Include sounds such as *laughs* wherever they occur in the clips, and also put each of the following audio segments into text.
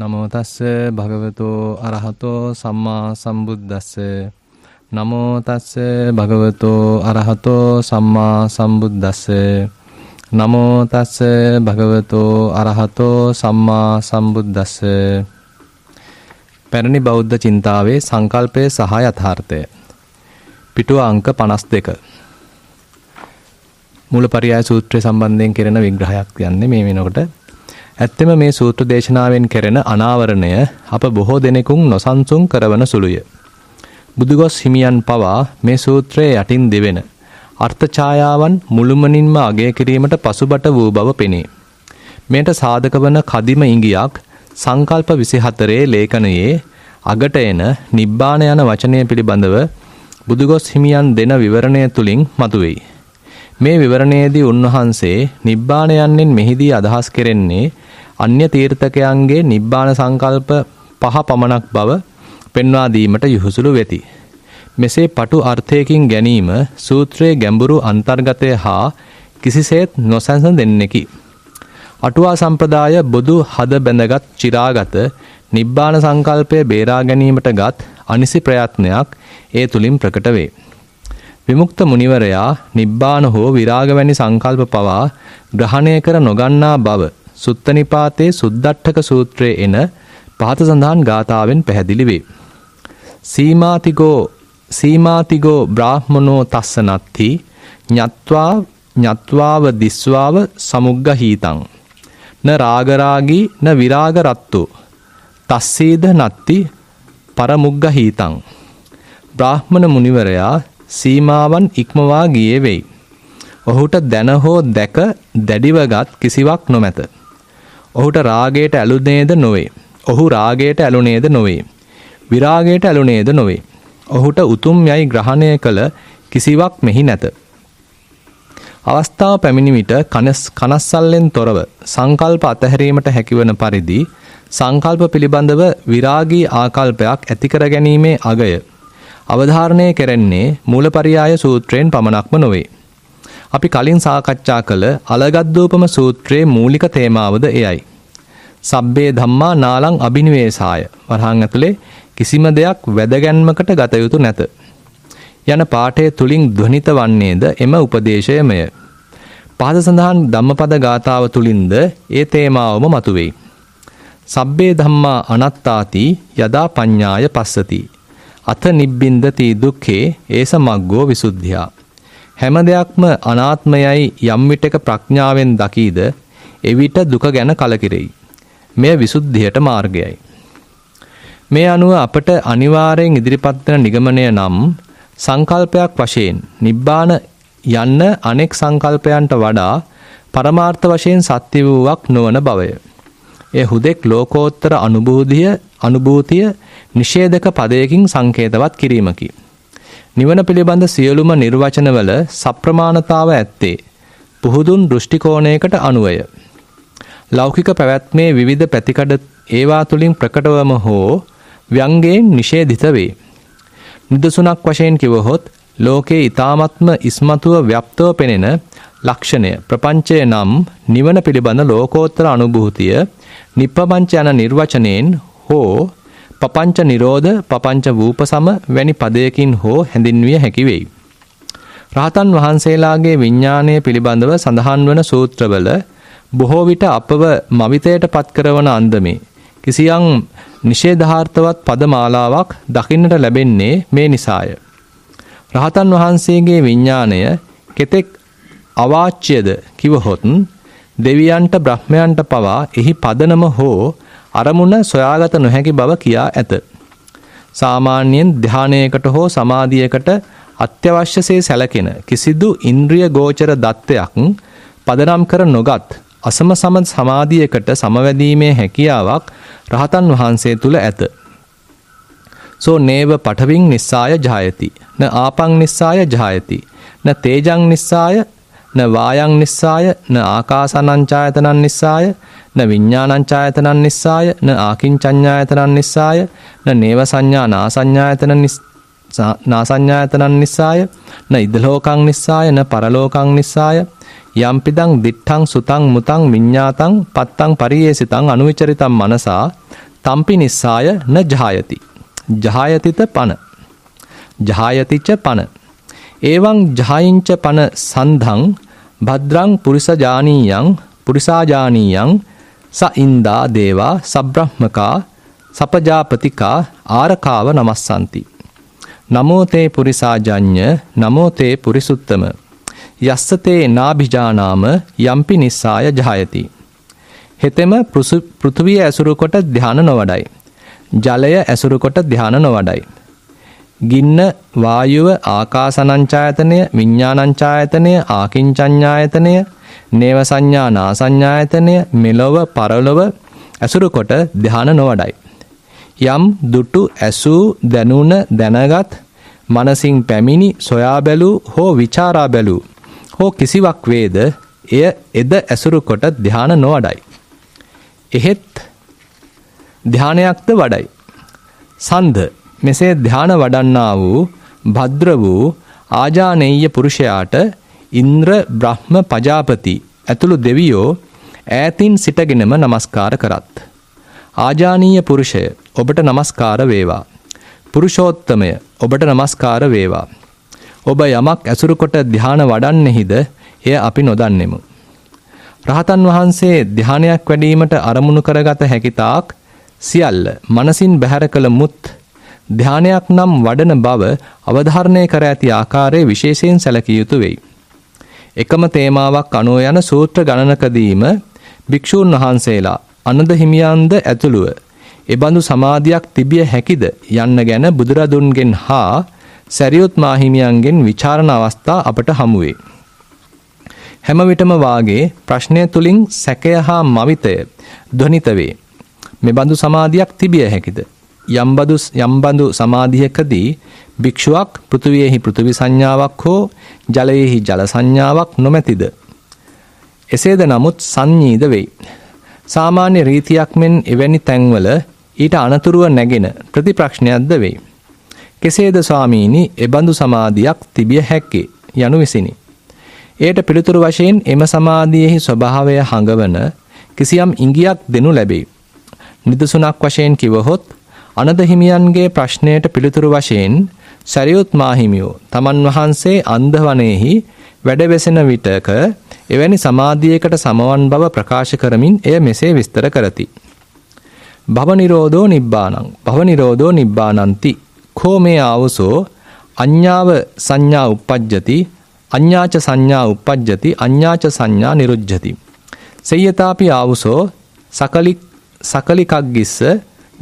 නමෝ තස්ස භගවතෝ අරහතෝ සම්මා සම්බුද්දස්ස නමෝ තස්ස භගවතෝ අරහතෝ සම්මා සම්බුද්දස්ස නමෝ තස්ස භගවතෝ අරහතෝ සම්මා සම්බුද්දස්ස පැරණි බෞද්ධ චින්තාවේ සංකල්පය සහ යථාර්ථය පිටුව අංක 52 මූලපරියාය සූත්‍රය සම්බන්ධයෙන් කෙරෙන විග්‍රහයක් යන්නේ මේ වෙනකොට ඇත්තෙම මේ සූත්‍ර දේශනාවෙන් කෙරෙන අනාවරණය අප බොහෝ දෙනෙකුන් නොසන්සුන් කරවන සුළුය. බුදුගොස් හිමියන් පවා මේ සූත්‍රයේ යටින් දෙවෙන අර්ථ ඡායාවන් මුළුමනින්ම අගය කිරීමට පසුබට වූ බව පෙනේ. මෙයට සාධක වන කදිම ඉඟියක් සංකල්ප 24 ලේඛනයේ අගට එන නිබ්බාන යන වචනය පිළිබඳව බුදුගොස් හිමියන් දෙන විවරණය තුලින් මතුවෙයි. මේ විවරණයේදී උන්වහන්සේ නිබ්බාන යන්නෙන් මෙහිදී අදහස් කෙරෙන්නේ අන්‍ය තීර්ථකයන්ගේ නිබ්බාන සංකල්ප පහ පමණක් බව පෙන්වා දීමට යහුසුළු වෙති. මෙසේ පටු අර්ථයකින් ගැනීම සූත්‍රයේ ගැඹුරු අන්තර්ගතය හා කිසිසේත් නොසැසඳ දෙන්නකි. අටුවා සම්ප්‍රදාය බුදු හද බැඳගත් චිරාගත නිබ්බාන සංකල්පය බේරා ගැනීමට ගත් අනිසි ප්‍රයත්නයක් ඒ තුලින් ප්‍රකට වේ. විමුක්ත මුනිවරයා නිබ්බාන හෝ විරාග වැනි සංකල්ප පවා ග්‍රහණය කර නොගන්නා බව සුත්තනිපාතේ සුද්දට්ඨක සූත්‍රයේ එන පහත සඳහන් ගාථාවෙන් පැහැදිලි වේ. සීමාතිගෝ සීමාතිගෝ බ්‍රාහ්මනෝ තස්සනත්ති ඤත්වා ඤත්වාව දිස්වාව සමුග්ගහීතං න රාගරාගී න විරාග රත්තු තස්සීද නත්ති පරමුග්ගහීතං බ්‍රාහ්මණ මුනිවරයා සීමාවන් ඉක්මවා ගියේ වෙයි. ඔහුට දැන හෝ දැක දැඩිවගත් කිසිවක් නොමැත. ඔහුට රාගයට ඇලුනේද නොවේ. ඔහු රාගයට ඇලුනේද නොවේ. විරාගයට ඇලුනේද නොවේ. ඔහුට උතුම් යයි ග්‍රහණය කළ කිසිවක් මෙහි නැත. අවස්ථාව පැමිණි විට කනස්සල්ලෙන් තොරව සංකල්ප අතහැරීමට හැකිවන පරිදි සංකල්ප පිළිබඳව විරාගී ආකල්පයක් ඇතිකර ගැනීමේ අගය අවධාරණය කෙරෙන්නේ මූලපරියාය සූත්‍රයෙන් පමණක්ම නොවේ. අපි කලින් සාකච්ඡා කළ අලගද්දෝපම සූත්‍රයේ මූලික තේමාවද එයයි. සබ්බේ ධම්මා නාලං අබිනිවේසාය. වරහන් ඇතුලේ කිසිම දෙයක් වැදගැන්මකට ගත යුතු නැත. යන පාඨය තුලින් ධ්වනිත වන්නේද එම උපදේශයමය. පහත සඳහන් ධම්මපද ගාථාව තුලින්ද ඒ තේමාවම මතුවේ. සබ්බේ ධම්මා අනත්තාති යදා පඤ්ඤාය පස්සති. අත නිබ්බින්දති දුක්ඛේ ඒස මග්ගෝ විසුද්ධියා. හැම දෙයක්ම අනාත්මයයි යම් විටක ප්‍රඥාවෙන් දකීද එවිට දුක ගැන කලකිරෙයි. මෙය විසුද්ධියට මාර්ගයයි. මේ අනුව අපට අනිවාර්යෙන් ඉදිරිපත් වෙන නිගමනය නම් සංකල්පයක් වශයෙන් නිබ්බාන යන්න අනෙක් සංකල්පයන්ට වඩා පරමාර්ථ වශයෙන් සත්‍ය වූවක් නොවන බවය. එය හුදෙක් ලෝකෝත්තර අනුභූතිය අනුභූතිය නිෂේධක පදයකින් සංකේතවත් කිරීමකි. නිවන පිළිබඳ සියලුම නිර්වචනවල සප්‍රමාණතාව ඇත්තේ පුහුදුන් දෘෂ්ටිකෝණයකට අනුවය. ලෞකික පැවැත්මේ විවිධ පැතිකඩ ඒවා තුලින් ප්‍රකටවම හෝ ව්‍යංගයෙන් නිෂේධිත වේ. නිදසුනක් වශයෙන් කිවහොත් ලෝකේ ඊ타මත්ම ඉස්මතුව ව්‍යප්තව පෙනෙන ලක්ෂණය ප්‍රපංචය නම් නිවන පිළිබඳ ලෝකෝත්තර අනුභූතිය නිප්පංච යන නිර්වචනයෙන් හෝ පපංච නිරෝධ පපංච වූපසම වැනි පදයකින් හෝ හැඳින්විය හැකි වෙයි. රහතන් වහන්සේලාගේ විඥානය පිළිබඳව සඳහන් වන සූත්‍රවල බොහෝ විට අපව මවිතයට පත් කරන අන්දමේ කිසියම් නිෂේධාර්ථවත් පදමාලාවක් දකින්නට ලැබෙන්නේ මේ නිසාය. රහතන් වහන්සේගේ විඥානය කෙතෙක් අවාච්‍යද කිවහොත් දෙවියන්ට බ්‍රහ්මයන්ට පවා එහි පදනම හෝ අරමුණ සොයාගත නොහැකි බව කියා ඇත. සාමාන්‍යයෙන් ධානයකට හෝ සමාධියකට අත්‍යවශ්‍යසේ සැලකෙන කිසිදු ඉන්ද්‍රිය ගෝචර தත්වයක් පදනම් කර නොගත් අසම සම සමාධියකට සමවැදීමේ හැකියාවක් රහතන් වහන්සේ තුල ඇත. සෝ නේව පඨවින් නිස්සාය ජායති න ආපං නිස්සාය ජායති න තේජං නිස්සාය න වායං නිස්සාය න ආකාසානං ඡායතනං නිස්සාය න විඥානංචායතනං නිස්සාය න ආකින්චඤ්ඤායතනං නිස්සාය න නේව සංඥා නාසඤ්ඤායතන නාසඤ්ඤායතනං නිස්සාය න ඉදලෝකං නිස්සාය න පරලෝකං නිස්සාය යම්පිදං දිත්තං සුතං මුතං විඤ්ඤාතං පත්තං පරියේසිතං අනුවිචරිතං මනසා තම්පි නිස්සාය න ජායති ජායතිත පන ජායතිච පන එවං ජායින්ච පන සන්ධං භද්‍රං පුරිසජානීයං පුරිසාජානීයං සඉන්දා දේවා සබ්‍රහ්මකා සපජාපතිකා ආරකාව නමස්සන්ති. නමෝතේ පුරිසාජඥ නමෝතේ පුරිසුත්තම. යස්සතේ නාභිජානාම යම්පි නිස්සාය ජායති. හෙතෙම පෘථුවිය ඇසුරුකොට ධ්‍යාන නොවඩයි. ජලය ඇසුරුකොට ධ්‍යාන නොවඩයි. ගින්න වායුව ආකාසනංචායතනය විඤ්ඥානංචායතනය ආකින්චඤ්ඥායතනය නේව සංඥා නා සංඥායතනය මෙලොව පරලොව ඇසුරු කොට ධාන නොවඩයි. යම් දුටු ඇසූ දැනුණ දැනගත් මනසින් පැමිණි සොයා බැලූ හෝ විචාරා බැලූ හෝ කිසිවක් වේද එය එද ඇසුරු කොට ධාන නොවඩයි. එහෙත් ධානයක්ද වඩයි. සන්ධ මෙසේ ධාන වඩන්නා වූ භද්‍ර වූ ආජානීය පුරුෂයාට ඉන්ද්‍ර බ්‍රහ්ම පජාපති ඇතුළු දෙවියෝ ඈතින් සිටගෙනම নমස්කාර කරත් ආජානීය පුරුෂය ඔබට নমස්කාර වේවා පුරුෂෝත්තමය ඔබට নমස්කාර වේවා ඔබ යමක් ඇසුරු කොට ධාන වඩන්නේහිද එය අපි නොදන්නෙමු රහතන් වහන්සේ ධානයක් වැඩීමට අරමුණු කරගත හැකි තාක් සියල්ල මනසින් බැහැර කළ මුත් ධානයක් නම් වඩන බව අවධාරණය කර ඇති ආකාරයේ විශේෂයෙන් සැලකිය යුතු වෙයි එකම තේමාවක් අනුව යන සූත්‍ර ගණනකදීම භික්ෂූන් වහන්සේලා අනද හිමියන්ද ඇතුළුව එබඳු සමාධියක් තිබිය හැකිද යන්න ගැන බුදුරදුන්ගෙන් හා සැරියොත් මාහිමියන්ගෙන් ਵਿਚාරණ අවස්ථා අපට හමු වේ. හැම විටම වාගේ ප්‍රශ්නය තුලින් සැකය හා මවිතය ධනිත වේ. මෙබඳු සමාධියක් තිබිය හැකිද යම්බදු යම්බඳු සමාධියකදී භික්ෂුවක් පෘථුවියෙහි පෘථුවි සංඥාවක් හෝ ජලයෙහි ජල සංඥාවක් නොමැතිද එසේද නමුත් සංඤීද වෙයි සාමාන්‍ය රීතියක් මෙන් එවැනි තැන්වල ඊට අනතුරුව නැගෙන ප්‍රතිප්‍රශ්නයක්ද වෙයි කෙසේද ස්වාමීනි එබඳු සමාධියක් තිබිය හැක්කේ යනු විසිනි එයට පිළිතුරු වශයෙන් එම සමාධියෙහි ස්වභාවය හඟවන කිසියම් ඉඟියක් දෙනු ලැබේ නිදසුනක් වශයෙන් කිවහොත් අනද හිමියන්ගේ ප්‍රශ්නයට පිළිතුරු වශයෙන් සරියුත් මාහිමියෝ තමන් වහන්සේ අන්ධවනේහි වැඩවැසෙන විටක එවැනි සමාධියකට සමවන් බව ප්‍රකාශ කරමින් එය මෙසේ විස්තර කරති. භව නිරෝධෝ නිබ්බානං භව නිරෝධෝ නිබ්බානಂತಿ කෝ මේ ආවසෝ අඤ්ඤාව සංඥා උප්පජ්ජති අඤ්ඤාච සංඥා උප්පජ්ජති අඤ්ඤාච සංඥා නිරුද්ධති සේයතාපි ආවුසෝ සකලි සකලිකග්ගිස්ස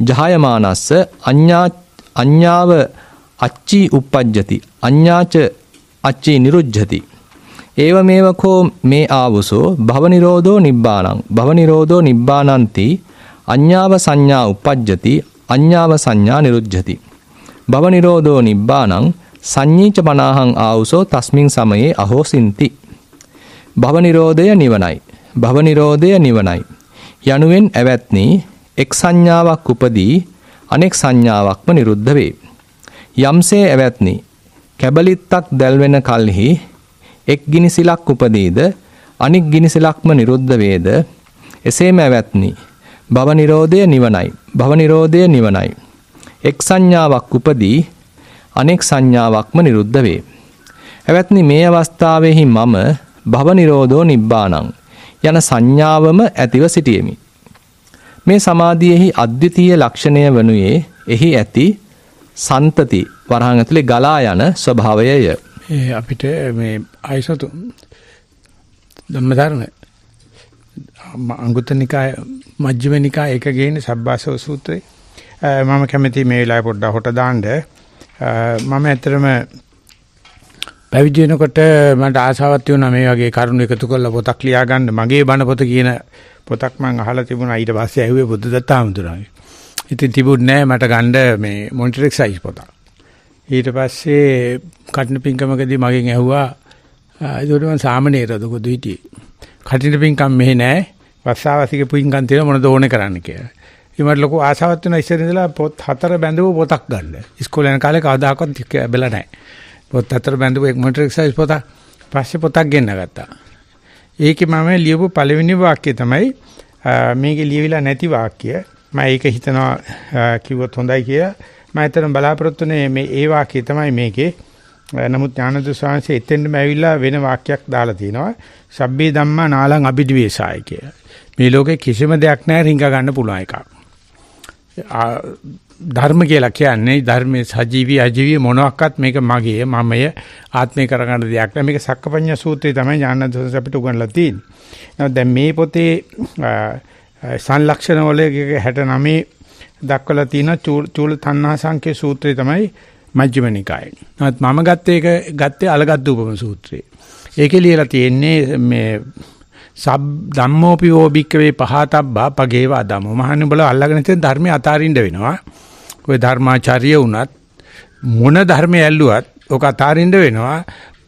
ජහයමානස්ස අඤ්ඤා අඤ්ඤාව අච්චී uppajjati අඤ්ඤාච අච්චී නිරුද්ධති ඒව මේවකෝ මේ ආවුසෝ භව නිරෝධෝ නිබ්බාණං භව නිරෝධෝ නිබ්බාණන්ති අඤ්ඤාව සංඥා uppajjati අඤ්ඤාව සංඥා නිරුද්ධති භව නිරෝධෝ නිබ්බාණං සංඤීච පනාහං ආවුසෝ තස්මින් සමයේ අහෝසින්ති භව නිරෝධය නිවනයි භව නිරෝධය නිවනයි යනුවෙන් ඇවැත්නි එක් සංඥාවක් උපදී අනෙක් සංඥාවක්ම නිරුද්ධ වේ. යම්සේ ඇවැත්නි කැබලිත්තක් දැල්වෙන කල්හි එක් ගිනිසිලක් උපදීද අනික් ගිනිසිලක්ම නිරුද්ධ වේද එසේම ඇවැත්නි භව නිරෝධය නිවනයි භව නිරෝධය නිවනයි එක් සංඥාවක් උපදී අනෙක් සංඥාවක්ම නිරුද්ධ වේ ඇවැත්නි මේ අවස්ථාවේහි මම භව නිරෝධෝ නිබ්බාණං යන සංඥාවම ඇතිව සිටියෙමි මේ සමාධියෙහි අද්විතීය ලක්ෂණය වනුයේ එහි ඇති සන්තති වරහන් ඇතුලේ ගලා යන ස්වභාවයය. ඒ අපිට මේ ආයසතු ධම්මතරණ අංගුත්තර නිකාය මජ්ක්‍ධිම නිකාය එක ගේන සබ්බාසව සූත්‍රේ මම කැමති මේ වෙලාවේ පොඩ්ඩක් හොට දාන්න මම ඇත්තටම පැවිදි වෙනකොට මට ආසාවක් තිබුණා මේ වගේ කරුණු එකතු කරලා පොතක් ලියා ගන්න මගේ බණ පොත කියන පොතක් මං අහලා තිබුණා ඊට පස්සේ ඇහුවේ බුද්ධදත්ත හාමුදුරුවන්ගේ. ඉතින් තිබුණේ නැහැ මට ගන්න මේ මොන්ටිරෙක් සයිස් පොතක්. ඊට පස්සේ කටින පිංකමකදී මගෙන් ඇහුවා ඒකට මං සාමනීරද කොහොද හිටියේ. කටින පිංකම් මෙහෙ නැහැ. වස්සාවසික පිංකම් තියෙන මොනද ඕනේ කරන්න කියලා. ඉතින් මට ලොකු ආසාවක් තියෙනවා ඉස්සර ඉඳලා පොත් හතර බැඳව පොතක් ගන්න. ඉස්කෝලේ යන කාලේ කවදාකවත් බැලලා නැහැ. පොත් හතර බැඳව එක මොන්ටිරෙක් සයිස් පොතක් පස්සේ පොතක් ගෙන්න ගත්තා. ඒකේ මම ලියපු පළවෙනි වාක්‍යය තමයි මේකේ ලියවිලා නැති වාක්‍යය. මම ඒක හිතනවා කිව්වොත් හොඳයි කියලා. මම හිතන බලාපොරොත්තුනේ මේ ඒ වාක්‍යය තමයි මේකේ. නමුත් ඥානද ස්වාමීන් එතෙන්ම ඇවිල්ලා වෙන වාක්‍යයක් දාලා තිනවා. සබ්බේ ධම්මා නාලං අබිද්වේසාය කියලා. මේ ලෝකේ කිසිම දෙයක් නැහැ රිංග ගන්න පුළුවන් එකක්. ධර්ම කියලා කියන්නේ ධර්මයේ සජීවී අජීවී මොනවාක්වත් මේක මගේ මමය ආත්මේ කරගන්න දෙයක් නෑ මේක සක්කපඤ්ඤා සූත්‍රය තමයි ඥානදෝස අපිට උගන්ලා තියෙන්නේ. දැන් මේ පොතේ සංලක්ෂණ වල 69 දක්වලා තියෙන චූල තණ්හා සංකේ සූත්‍රය තමයි මජ්ක්‍ධිම නිකායේ. නමුත් මම ගත්තේ ඒක ගත්තේ අලගද්දූපම සූත්‍රය. ඒකේ ලියලා තියෙන්නේ මේ සබ් ධම්මෝපි වෝබික්කවේ පහතබ්බා පගේව අදමෝ මහන්නේ බල අල්ලගෙන තියෙන ධර්මයේ අතාරින්න වෙනවා. ඔය ධර්මාචාර්ය වුණත් මොන ධර්මය ඇල්ලුවත් ඔක අතාරින්න වෙනවා.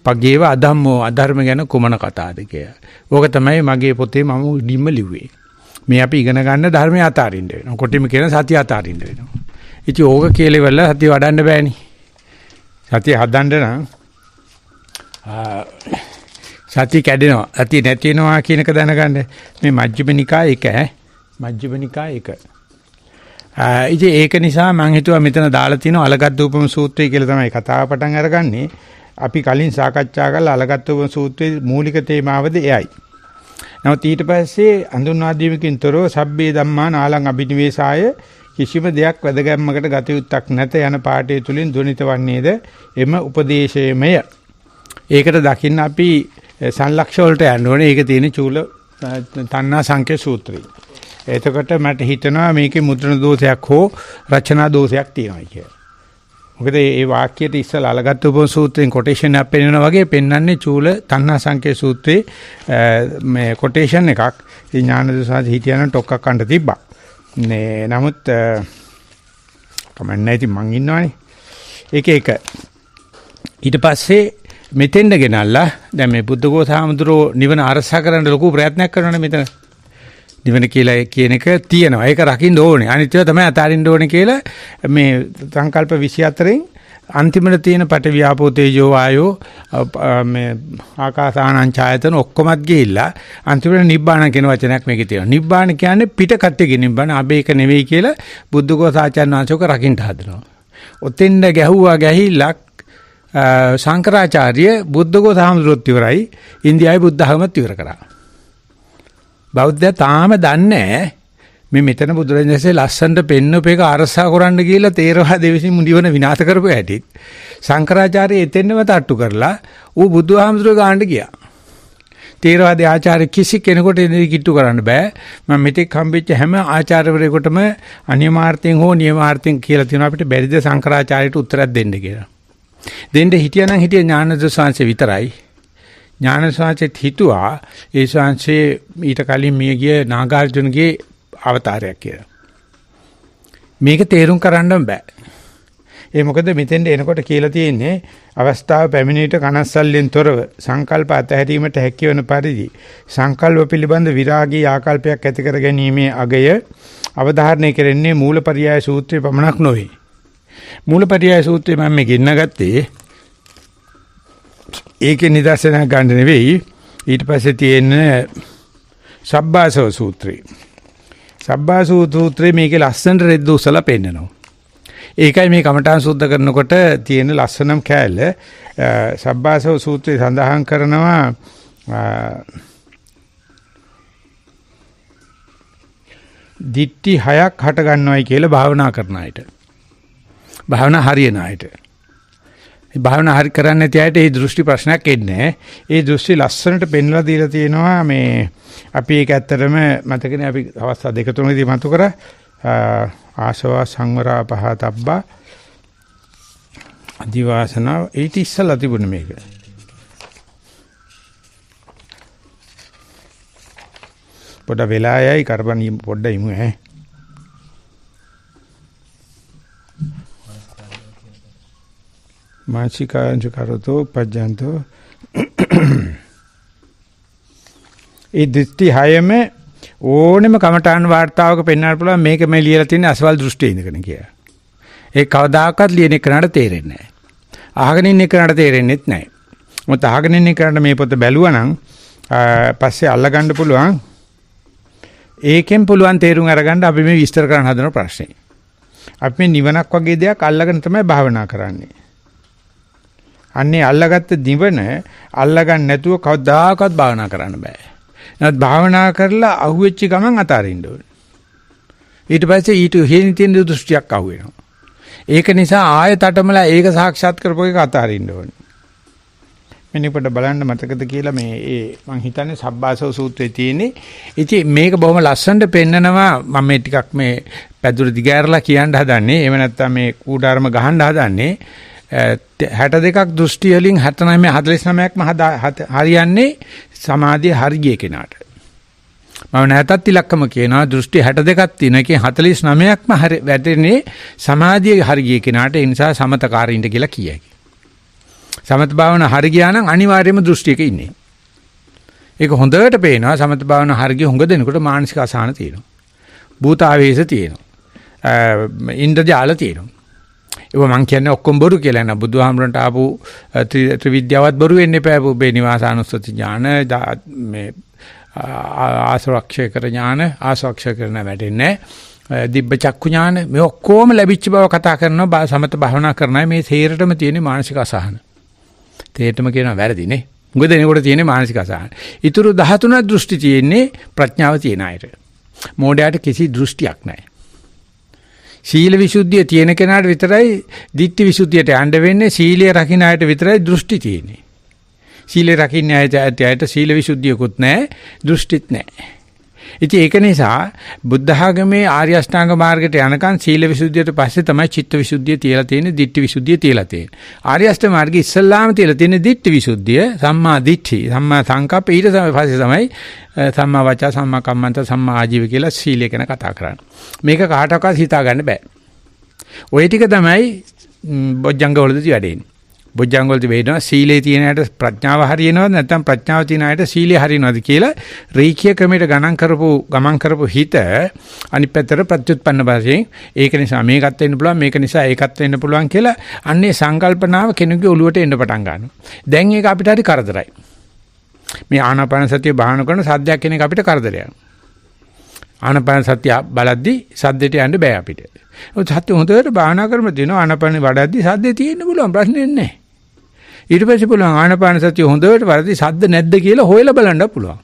පගේව අධම්මෝ අධර්ම ගැන කුමන කතාද ඕක තමයි මගේ පොතේ මම ඩිම්ම ලිව්වේ. මේ අපි ඉගෙන ගන්න ධර්මය අතාරින්න වෙනවා. කොටිම කියන සතිය අතාරින්න වෙනවා. ඉතින් ඕක කියලා වෙලා සතිය වඩන්න බෑනේ. සතිය හදන්න නම් සතිය කැඩෙනවා. සතිය නැති වෙනවා කියන එක දැනගන්න. මේ මජ්ක්‍ධිම නිකාය එක ඈ. මජ්ක්‍ධිම නිකාය එක. ඉතින් ඒක නිසා මම හිතුවා මෙතන දාලා තියෙන අලගත්තුපම සූත්‍රය කියලා තමයි කතාව පටන් අරගන්නේ. අපි කලින් සාකච්ඡා කළ අලගත්තුපම සූත්‍රයේ මූලික තේමාවද එයයි. නමුත් ඊට පස්සේ අඳුන්වා දීමකින් තොරව සබ්බේ ධම්මා නාලං අබිනිවේසාය කිසිම දෙයක් වැදගැම්මකට ගතයුත්තක් නැත යන පාඩය තුලින් ධුනිත වන්නේද එම උපදේශයමය. ඒකට දකින්න අපි සංලක්ෂ වලට යන්න ඕනේ. ඒක තියෙන චූල තණ්හා සංකේ සූත්‍රය. එතකොට මට හිතෙනවා මේකේ මුද්‍රණ දෝෂයක් හෝ රචනා දෝෂයක් තියෙනවා කියලා. මොකද මේ වාක්‍යයට ඉස්සලා අලගත් උපම සූත්‍රයෙන් කොටේෂන් එකක් පෙන්වනවා වගේ පෙන්වන්නේ චූල තණ්හා සංකේ සූත්‍රයේ මේ කොටේෂන් එකක් ඉතින් ඥානදසාද හිටියනම් ටොක්කක් අඬ තිබ්බා. නේ නමුත් කමෙන් නැති මං ඉන්නවනේ. ඒක එක. ඊට පස්සේ මෙතෙන්ද ගෙනල්ලා දැන් මේ බුද්ධඝෝසාමඳුරෝ නිවන අරසා කරන්න ලොකු ප්‍රයත්නයක් කරනවානේ මෙතන. නිවන කියලා කියන එක තියෙනවා. ඒක රකින්න ඕනේ. අනිත්‍යව තමයි අතාරින්න ඕනේ කියලා මේ සංකල්ප 24න් අන්තිමට තියෙන පට වියාපෝ තේජෝ ආයෝ මේ ආකාසානං ඡායතන ඔක්කොමත් ගිහිල්ලා අන්තිමට නිබ්බාන කියන වචනයක් මේකේ තියෙනවා. නිබ්බාන කියන්නේ පිටකට්ටේ නිබ්බාන. අබේක නෙවෙයි කියලා බුද්ධකෝ සාචාන් වංශෝක රකින්න හදනවා. ඔතෙන්ද ගැහුවා ගැහිලා ශංකරාචාර්ය බුද්ධකෝ සාමෘත් ඉවරයි. ඉන්දියාවේ බුද්ධ ධර්මත් ඉවර කරා. බෞද්ධයා තාම දන්නේ මේ මෙතන බුදුරජාණන්සේ ලස්සනට පෙන්වපු එක අරසා කරන්න කියලා තේරවාද විසින් නිවන විනාශ කරපු හැටිත් සංකරාචාර්ය එතෙන්නම තට්ටු කරලා ඌ බුදුහාමුදුරුවෝ ගාන්න ගියා. තේරවාදී ආචාර්ය කිසි කෙනෙකුට ඉදිරි කිට්ටු කරන්න බෑ මම මෙතෙක් හම්බෙච්ච හැම ආචාර්යවරයෙකුටම අනියමාර්ථයෙන් හෝ නියමාර්ථයෙන් කියලා තියෙනවා අපිට බැරිද සංකරාචාර්යට උත්තරයක් දෙන්න කියලා දෙන්න හිටියනම් හිටිය ඥානද සංසය විතරයි ඥානසාංශෙත් හිතුවා ඒ ශාංශේ ඊට කලින් මිය ගිය නාගාර්ජුනගේ අවතාරයක් කියලා. මේක තේරුම් කරන්න බෑ. ඒ මොකද මෙතෙන්ට එනකොට කියලා තියෙන්නේ අවස්ථාව පැමිණීට කනස්සල්ලෙන් තොරව සංකල්ප අතහැරීමට හැකි වන පරිදි සංකල්ප පිළිබඳ විරාගී ආකල්පයක් ඇති කර ගැනීමේ අගය අවධාරණය කරන්නේ මූලපරියාය සූත්‍රයේ පමණක් නොවේ. මූලපරියාය සූත්‍රය මම ගෙන්න ගත්තේ ඒකේ නිදර්ශනයක් ගන්න නෙවෙයි ඊට පස්සේ තියෙන සබ්බාසව සූත්‍රය. සබ්බාසව සූත්‍රයේ මේකේ ලස්සන රෙද්ද උසලා පෙන්නනවා. ඒකයි මේ කමඨාන් සුද්ධ කරනකොට තියෙන ලස්සනම කෑල්ල සබ්බාසව සූත්‍රය සඳහන් කරනවා දිට්ටි හයක් හට ගන්නවයි කියලා භාවනා කරන අයට. භාවනා හරියන අයට. මේ භාවනා හරි කරන්නේ තියාට ඒ දෘෂ්ටි ප්‍රශ්නයක් එන්නේ. ඒ දෘෂ්ටි ලස්සනට පෙන්ලා දීලා තියෙනවා මේ අපි ඒක ඇත්තටම මතකනේ අපි අවස්ථා දෙක තුනකදී මතු කරා ආශවා සංවරා පහතබ්බා අදිවාසනාව ඊට ඉස්සලා තිබුණ මේක. පොඩ වෙලා යයි කරබන් පොඩ්ඩ ඉමු ඈ. මාචිකාංච කරතෝ පජ්ජන්තෝ ඒ දෘෂ්ටි හයම ඕනෙම කමඨාන් වார்த்தාවක පෙන්වන්න පුළුවන් මේක මේ ලියලා තියෙන අසවල් දෘෂ්ටි ඉඳගෙන කියලා. ඒ කවදාකවත් ලියන එකනට තේරෙන්නේ නැහැ. අහගෙන ඉන්න එකනට තේරෙන්නේත් නැහැ. මොකද අහගෙන ඉන්න එකනට මේ පොත බැලුවා නම් පස්සේ අල්ලගන්න පුළුවන්. ඒකෙන් පුළුවන් තේරුම් අරගන්න අපි මේ විස්තර කරන්න හදන ප්‍රශ්නේ. අපි මේ නිවනක් වගේ දෙයක් අල්ලගෙන තමයි භාවනා කරන්නේ. අන්නේ අල්ලගත්ත දිවන අල්ලගන්න නැතුව කවදාකවත් භාවනා කරන්න බෑ. නැත් භාවනා කරලා අහුවෙච්ච ගමන් අතාරින්න ඕනේ. ඊට පස්සේ ඊට හේනි තියෙන දෘෂ්ටියක් අහුවෙනවා. ඒක නිසා ආයතටමලා ඒක සාක්ෂාත් කරපුව එක අතාරින්න ඕනේ. මෙනිකොට බලන්න මතකද කියලා මේ ඒ මං හිතන්නේ සබ්බාසව සූත්‍රයේ තියෙන්නේ. ඉතින් මේක බොහොම ලස්සනට පෙන්නනවා මම මේ ටිකක් මේ පැදුර දිගෑරලා කියන්න හදන්නේ. එහෙම නැත්නම් මේ කූඩාරම ගහන්න හදන්නේ. 62ක් දෘෂ්ටි වලින් 69 49ක්ම හරියන්නේ සමාධිය හරියේ කෙනාට. මම නැතත් ඉලක්කම කියනවා දෘෂ්ටි 62ක් තියෙන එකේ 49ක්ම හරි වැටෙන්නේ සමාධිය හරියේ කෙනාට ඒ නිසා සමතකාරීන්ට කියලා කියයි. සමත භාවනා හරි ගියා නම් අනිවාර්යයෙන්ම දෘෂ්ටියක ඉන්නේ. ඒක හොඳට පේනවා සමත භාවනා හරිය හොඟ දෙනකොට මානසික අසහන තියෙනවා. භූතාවේශ තියෙනවා. ඉන්ද්‍රජාල තියෙනවා. ඒක මං කියන්නේ ඔක්කොම බොරු කියලා නෑ බුදුහාමරන්ට ආපු ත්‍රිවිද්‍යාවත් බොරු වෙන්න එපා ඔබේ නිවාසානුස්සති ඥාන මේ ආසරක්ෂය කර ඥාන ආසක්ෂය කරන වැඩෙන්නේ දිබ්බ චක්කු ඥාන මේ ඔක්කොම ලැබිච්ච බව කතා කරනවා සමත භාවනා කරනයි මේ තේරෙටම තියෙන මානසික අසහන තේරෙටම කියනවා වැරදිනේ මොකද එනකොට තියෙන මානසික අසහන. ඊතුරු 13 දෘෂ්ටි තියෙන්නේ ප්‍රඥාව තියෙන අයට. මෝඩයාට කිසි දෘෂ්ටියක් නැහැ. සීල විසුද්ධිය තියෙන කෙනාට විතරයි ditthi විසුද්ධියට යන්න වෙන්නේ. සීලය රකින්න අයට විතරයි දෘෂ්ටි තියෙන්නේ. සීලය රකින්න අයට සීල විසුද්ධියකුත් නැහැ, දෘෂ්ටිත් නැහැ. ඉතින් ඒක නිසා බුද්ධ ආගමේ ආර්ය අෂ්ටාංග මාර්ගයට යනකන් සීල විසුද්ධියට පස්සේ තමයි චිත්ත විසුද්ධිය තියලා තියෙන්නේ, ditthi විසුද්ධිය තියලා තියෙන්නේ. ආර්ය අෂ්ටාංග මාර්ගයේ ඉස්සල්ලාම තියලා තියෙන්නේ ditthi විසුද්ධිය, සම්මා ditthi, සම්මා සංකප්ප ඊට පස්සේ තමයි සම්මා වාචා, සම්මා කම්මන්ත, සම්මා ආජීව කියලා සීලය ගැන කතා කරන්නේ. මේක කාටවත් හිතා ගන්න බෑ. ওই ටික තමයි බොජ්ජංග වලදී වැඩෙන්නේ. බොජ්ජංග වලදී වෙනවා සීලේ තියෙන හැට ප්‍රඥාව හරියනවද නැත්නම් ප්‍රඥාව තියෙන හැට සීලය හරියනවද කියලා රීකිය ක්‍රමයට ගණන් කරපු ගමන් කරපු හිත අනිත් පැත්තට ප්‍රත්‍යুৎපන්න භාෂයෙන් ඒක නිසා මේකත් වෙන්න පුළුවන් මේක නිසා ඒකත් වෙන්න පුළුවන් කියලා අන්නේ සංකල්පනාව කෙනෙකුගේ ඔළුවට එන්න පටන් ගන්නවා දැන් ඒක අපිට හරි කරදරයි මේ ආනාපාන සතිය බාහන කරන සද්දයක් කෙනෙක් අපිට කරදරයක් ආනාපාන සතිය බලද්දී සද්දෙට යන්න බෑ අපිට. ඔය සත්‍ය හොඳට බාහනා කරම දෙනවා ආනාපානෙ වඩද්දී සද්දේ තියෙන්න පුළුවන් ප්‍රශ්නේ නැහැ. ඊට පස්සේ පුළුවන් ආනපාන සතිය හොඳට වරදි සද්ද නැද්ද කියලා හොයලා බලන්න පුළුවන්.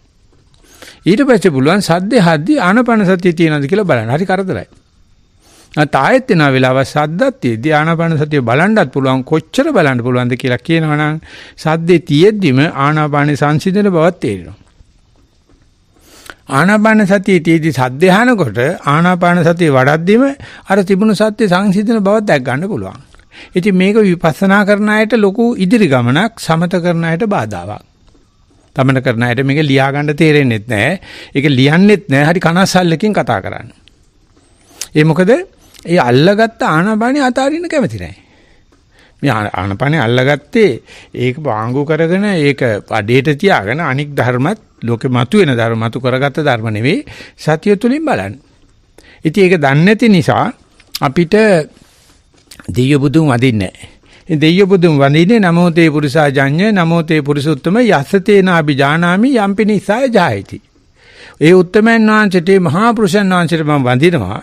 ඊට පස්සේ පුළුවන් සද්දේ හද්දි ආනපාන සතිය තියෙනවද කියලා බලන්න. හරි කරදරයි. තායෙත් එන වෙලාව සද්දත් තියෙද්දි ආනාපාන සතිය බලන්නත් පුළුවන් කොච්චර බලන්න පුළුවන්ද කියලා කියනවනම් සද්දේ තියෙද්දිම ආනාපාන සංසිඳන බවක් තේරෙනවා. ආනාපාන සතිය තියෙද්දි සද්දේ හනකොට ආනාපාන සතිය වඩද්දිම අර තිබුණු සත්‍ය සංසිඳන බවක් දැක් ගන්න පුළුවන්. ඉතින් මේක විපස්සනා කරන අයට ලොකු ඉදිරි ගමනක් සමත කරන අයට බාධාවක්. තමන කරන අයට මේක ලියා ගන්න තේරෙන්නේ නැහැ. ඒක ලියන්නෙත් නැහැ. හරි කනස්සල්ලකින් කතා කරන්න. ඒ මොකද ඒ අල්ලගත්ත ආනපානිය අතාරින්න කැමති නැහැ. මේ ආනපානිය අල්ලගත්තේ ඒක වාංගු කරගෙන ඒක අඩේට තියාගෙන අනික් ධර්මත් ලෝකෙ මතුවෙන ධර්ම මතු කරගත්ත ධර්ම නෙවෙයි සතිය තුලින් බලන්න. ඉතින් ඒක දන්නේ නැති නිසා අපිට දෙය බුදුන් වඳින්නේ නැහැ. දෙය බුදුන් වඳින්නේ නමෝ තේ පුරුසා ජඤ්ඤ නමෝ තේ පුරුසුත්තම යස්සතේනාබි ජානාමි යම්පි නිසය ජායති. ඒ උත්තමයන් වහන්සේට මහා පුරුෂයන් වහන්සේට මම වඳිනවා.